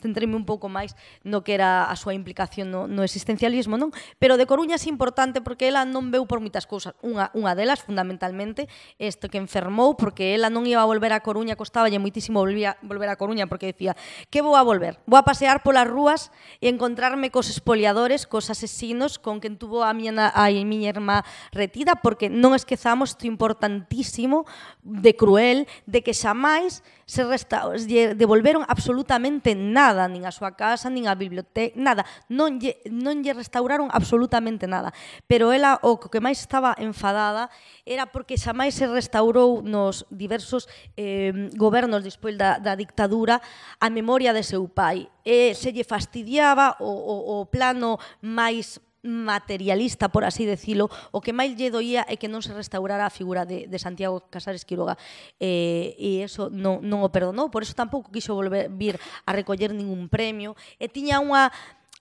centrarme un pouco máis no que era a súa implicación no, no existencialismo, non? Pero de Coruña é importante porque ela non veu por moitas cousas. Unha, unha delas, fundamentalmente, isto que enfermou porque ela non iba a volver a Coruña, lle moitísimo volvía, volver a Coruña porque decía, que vou a volver? Vou a pasear polas rúas e encontrarme cos espoliadores, cos asesinos, con quen tuvo a miña, a miña irmá retida, porque non esquezamos isto importantísimo de cruel el de que xamais se resta, lle devolveron absolutamente nada, nin a súa casa, nin a biblioteca, nada. Non lle, non lle restauraron absolutamente nada. Pero ela o que máis estaba enfadada era porque xamais se restaurou nos diversos eh, gobernos despois da, da dictadura a memoria de seu pai. E se lle fastidiaba o, o, o plano máis materialista, por así decilo, o que máis lle doía é que non se restaurara a figura de, de Santiago Casares Quiroga. Eh, e eso non, non o perdonou, por eso tampouco quixo volver vir a recoller ningún premio. E tiña unha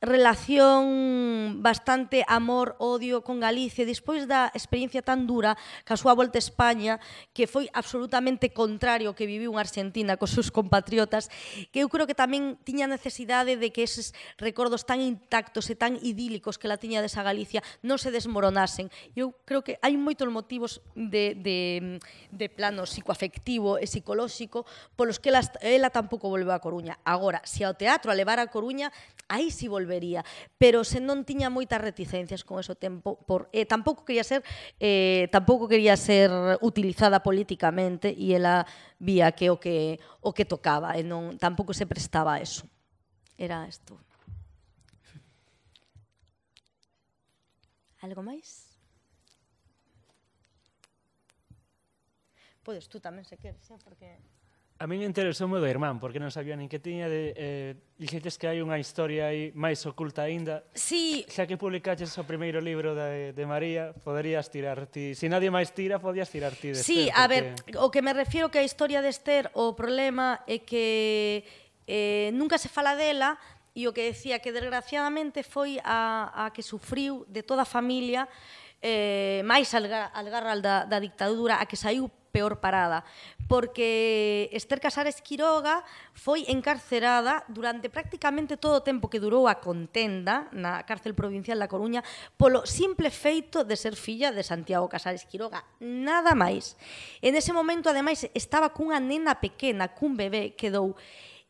relación bastante amor-odio con Galicia despois da experiencia tan dura que a súa volta a España que foi absolutamente contrario que viviu unha Argentina cos seus compatriotas que eu creo que tamén tiña necesidade de que eses recordos tan intactos e tan idílicos que la tiña desa Galicia non se desmoronasen eu creo que hai moitos motivos de, de, de plano psicoafectivo e psicolóxico polos que ela, ela tampouco volveu a Coruña agora, se ao teatro a levar a Coruña aí si volveu volvería, pero se non tiña moitas reticencias con eso tempo por eh, tampouco quería ser eh, tampouco quería ser utilizada políticamente e ela vía que o que o que tocaba e non tampouco se prestaba a eso. Era isto. Algo máis? Podes tú tamén se queres, eh? porque A min moi do irmán, porque non sabía nin que tiña de... Eh, dixetes que hai unha historia aí máis oculta aínda. Sí. Xa que publicaches o primeiro libro de, de María, poderías tirar ti... Se si nadie máis tira, podías tirar ti de Sí, Esther, porque... a ver, o que me refiero que a historia de Esther, o problema é que eh, nunca se fala dela, e o que decía que desgraciadamente foi a, a que sufriu de toda a familia eh, máis al algarral da, da dictadura, a que saiu peor parada, porque Esther Casares Quiroga foi encarcerada durante prácticamente todo o tempo que durou a contenda na cárcel provincial da Coruña polo simple feito de ser filla de Santiago Casares Quiroga, nada máis. En ese momento, ademais, estaba cunha nena pequena, cun bebé que dou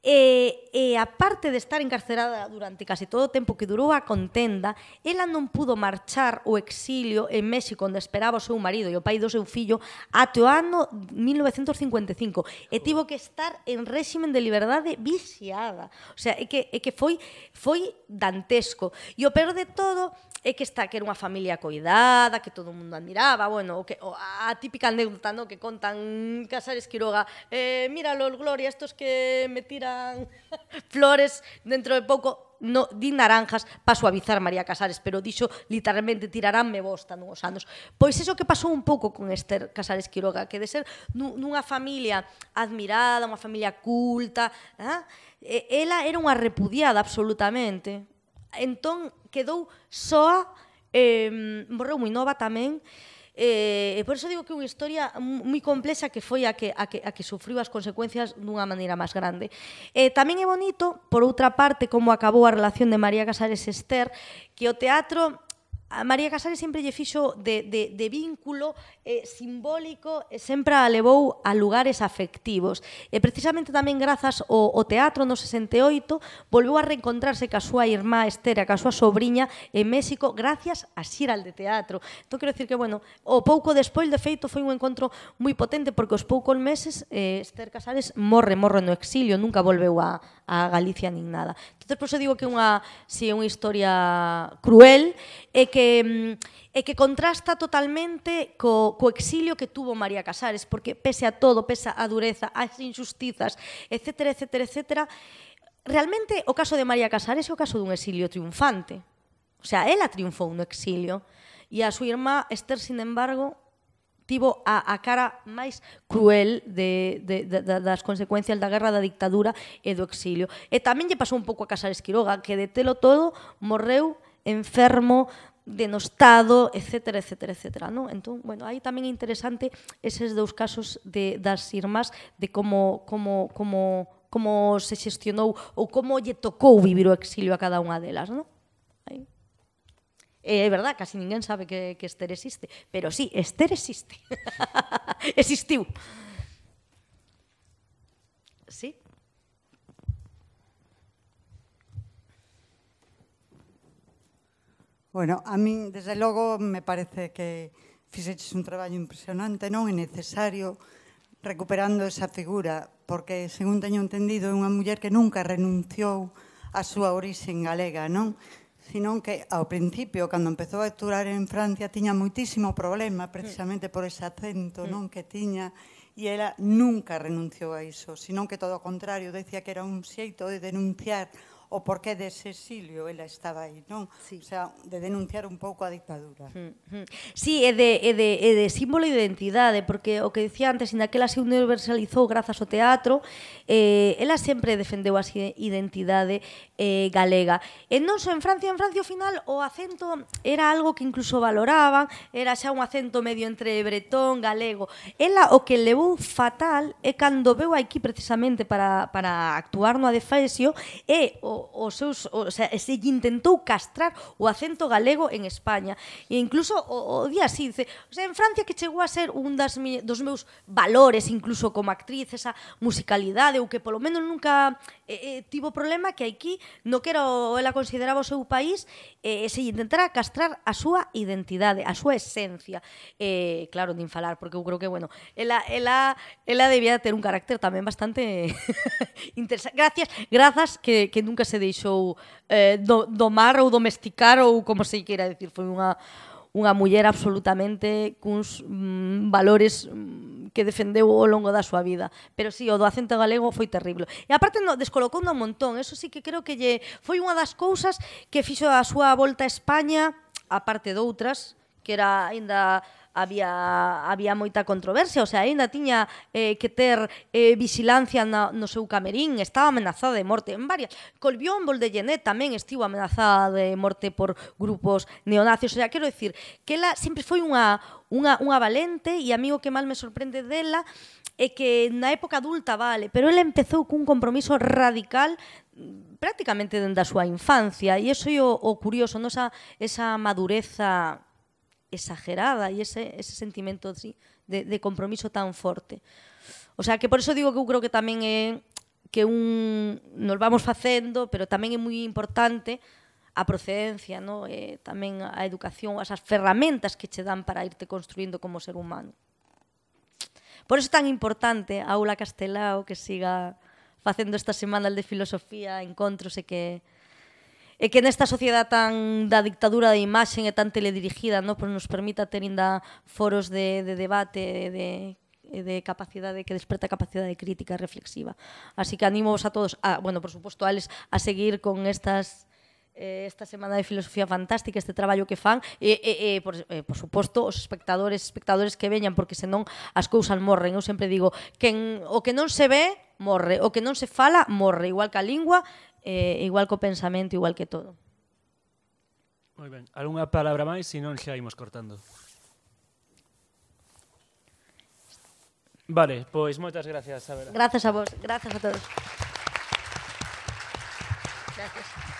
E, e a parte de estar encarcerada durante casi todo o tempo que durou a contenda, ela non pudo marchar o exilio en México onde esperaba o seu marido e o pai do seu fillo até o ano 1955 e tivo que estar en réximen de liberdade viciada. O sea, é que, é que foi, foi dantesco. E o peor de todo é que está que era unha familia coidada, que todo o mundo admiraba, bueno, o que, o, a típica anécdota no, que contan Casares Quiroga, eh, mira los Gloria, estos que me tiran flores dentro de pouco, no, di naranjas para suavizar María Casares, pero dixo literalmente tiraránme vos tan uns anos. Pois iso que pasou un pouco con Esther Casares Quiroga, que de ser nunha familia admirada, unha familia culta, eh? ela era unha repudiada absolutamente, entón quedou soa, eh, morreu moi nova tamén, Eh, e por iso digo que unha historia moi complexa que foi a que, a que, a que sufriu as consecuencias dunha maneira máis grande. Eh, tamén é bonito, por outra parte, como acabou a relación de María Casares Ester, que o teatro a María Casares sempre lle fixo de, de, de vínculo eh, simbólico e sempre a levou a lugares afectivos. E precisamente tamén grazas ao, ao teatro no 68 volveu a reencontrarse ca súa irmá Estera, ca súa sobrinha en México gracias a Xiral de teatro. Entón quero decir que, bueno, o pouco despois de feito foi un encontro moi potente porque os poucos meses eh, Esther Casares morre, morre no exilio, nunca volveu a, a Galicia nin nada. Entón, por iso digo que unha, si, unha historia cruel e que, mm, e que contrasta totalmente co, co exilio que tuvo María Casares, porque pese a todo, pese a dureza, as injustizas, etcétera, etcétera, etcétera, realmente o caso de María Casares é o caso dun exilio triunfante. O sea, ela triunfou no exilio e a súa irmá Esther, sin embargo, tivo a, a cara máis cruel de, de, de, de, das consecuencias da guerra da dictadura e do exilio. E tamén lle pasou un pouco a Casares Quiroga, que de telo todo morreu enfermo denostado, etcétera, etcétera, etcétera, ¿no? Entón, bueno, aí tamén é interesante eses dous casos de das irmás de como como como como se xestionou ou como lle tocou vivir o exilio a cada unha delas, ¿no? É eh, é verdad, casi ninguén sabe que, que Esther existe. Pero sí, Esther existe. Existiu. Sí. Bueno, a min, desde logo, me parece que fixeches un traballo impresionante, non é necesario recuperando esa figura, porque, según teño entendido, é unha muller que nunca renunciou a súa orixe galega, non? senón que ao principio, cando empezou a actuar en Francia, tiña moitísimo problema precisamente por ese acento non que tiña e ela nunca renunciou a iso, sinón que todo o contrario, decía que era un xeito de denunciar o porqué dese exilio, ela estaba aí, non? Sí. O sea, de denunciar un pouco a dictadura. Mm, -hmm. Sí, é de, é de, é de símbolo de identidade, porque o que dicía antes, aquela se universalizou grazas ao teatro, eh, ela sempre defendeu a identidade eh, galega. E non só en Francia, en Francia ao final o acento era algo que incluso valoraban, era xa un acento medio entre bretón, galego. Ela o que levou fatal é cando veu aquí precisamente para, para actuar no Adefesio, é o, os seus, o, o sea, se intentou castrar o acento galego en España. E incluso o, o día así, dice, o sea, en Francia que chegou a ser un das mi, dos meus valores incluso como actriz, esa musicalidade, ou que polo menos nunca eh, eh, tivo problema que aquí no que era o, ela consideraba o seu país, eh, se intentara castrar a súa identidade, a súa esencia. Eh, claro, nin falar, porque eu creo que, bueno, ela, ela, ela debía ter un carácter tamén bastante interesante. Gracias, grazas que, que nunca se se deixou eh, do, domar ou domesticar ou como se queira decir, foi unha unha muller absolutamente cuns mm, valores mm, que defendeu ao longo da súa vida. Pero si sí, o do acento galego foi terrible. E aparte no, descolocou un montón, eso sí que creo que lle foi unha das cousas que fixo a súa volta a España, aparte de outras, que era aínda había, había moita controversia, o sea, aínda tiña eh, que ter eh, vigilancia na, no seu camerín, estaba amenazada de morte en varias. Colbión Boldellenet tamén estivo amenazada de morte por grupos neonazios, o sea, quero dicir que ela sempre foi unha, unha, unha valente e amigo que mal me sorprende dela é que na época adulta vale, pero ela empezou cun compromiso radical mm, prácticamente dende a súa infancia e iso é o, o curioso, non? Esa, esa madureza exagerada e ese, ese sentimento así, de, de compromiso tan forte. O sea, que por eso digo que eu creo que tamén é que un nos vamos facendo, pero tamén é moi importante a procedencia, no? e eh, tamén a educación, as ferramentas que che dan para irte construindo como ser humano. Por eso é tan importante a Aula Castelao que siga facendo esta semana el de filosofía, encontros e que e que nesta sociedade tan da dictadura da imaxen e tan teledirigida no, pois nos permita ter inda foros de, de debate de, de capacidade que desperta capacidade crítica reflexiva. Así que animo a todos, a, bueno, por suposto, a eles a seguir con estas eh, esta semana de filosofía fantástica, este traballo que fan, e, e, e por, eh, por suposto, os espectadores, espectadores que veñan, porque senón as cousas morren. Eu sempre digo, quen, o que non se ve, morre. O que non se fala, morre. Igual que a lingua, eh, igual co pensamento, igual que todo. Moi ben. Alguna palabra máis, senón xa imos cortando. Vale, pois moitas gracias, Sabela. Gracias a vos, gracias a todos. Gracias.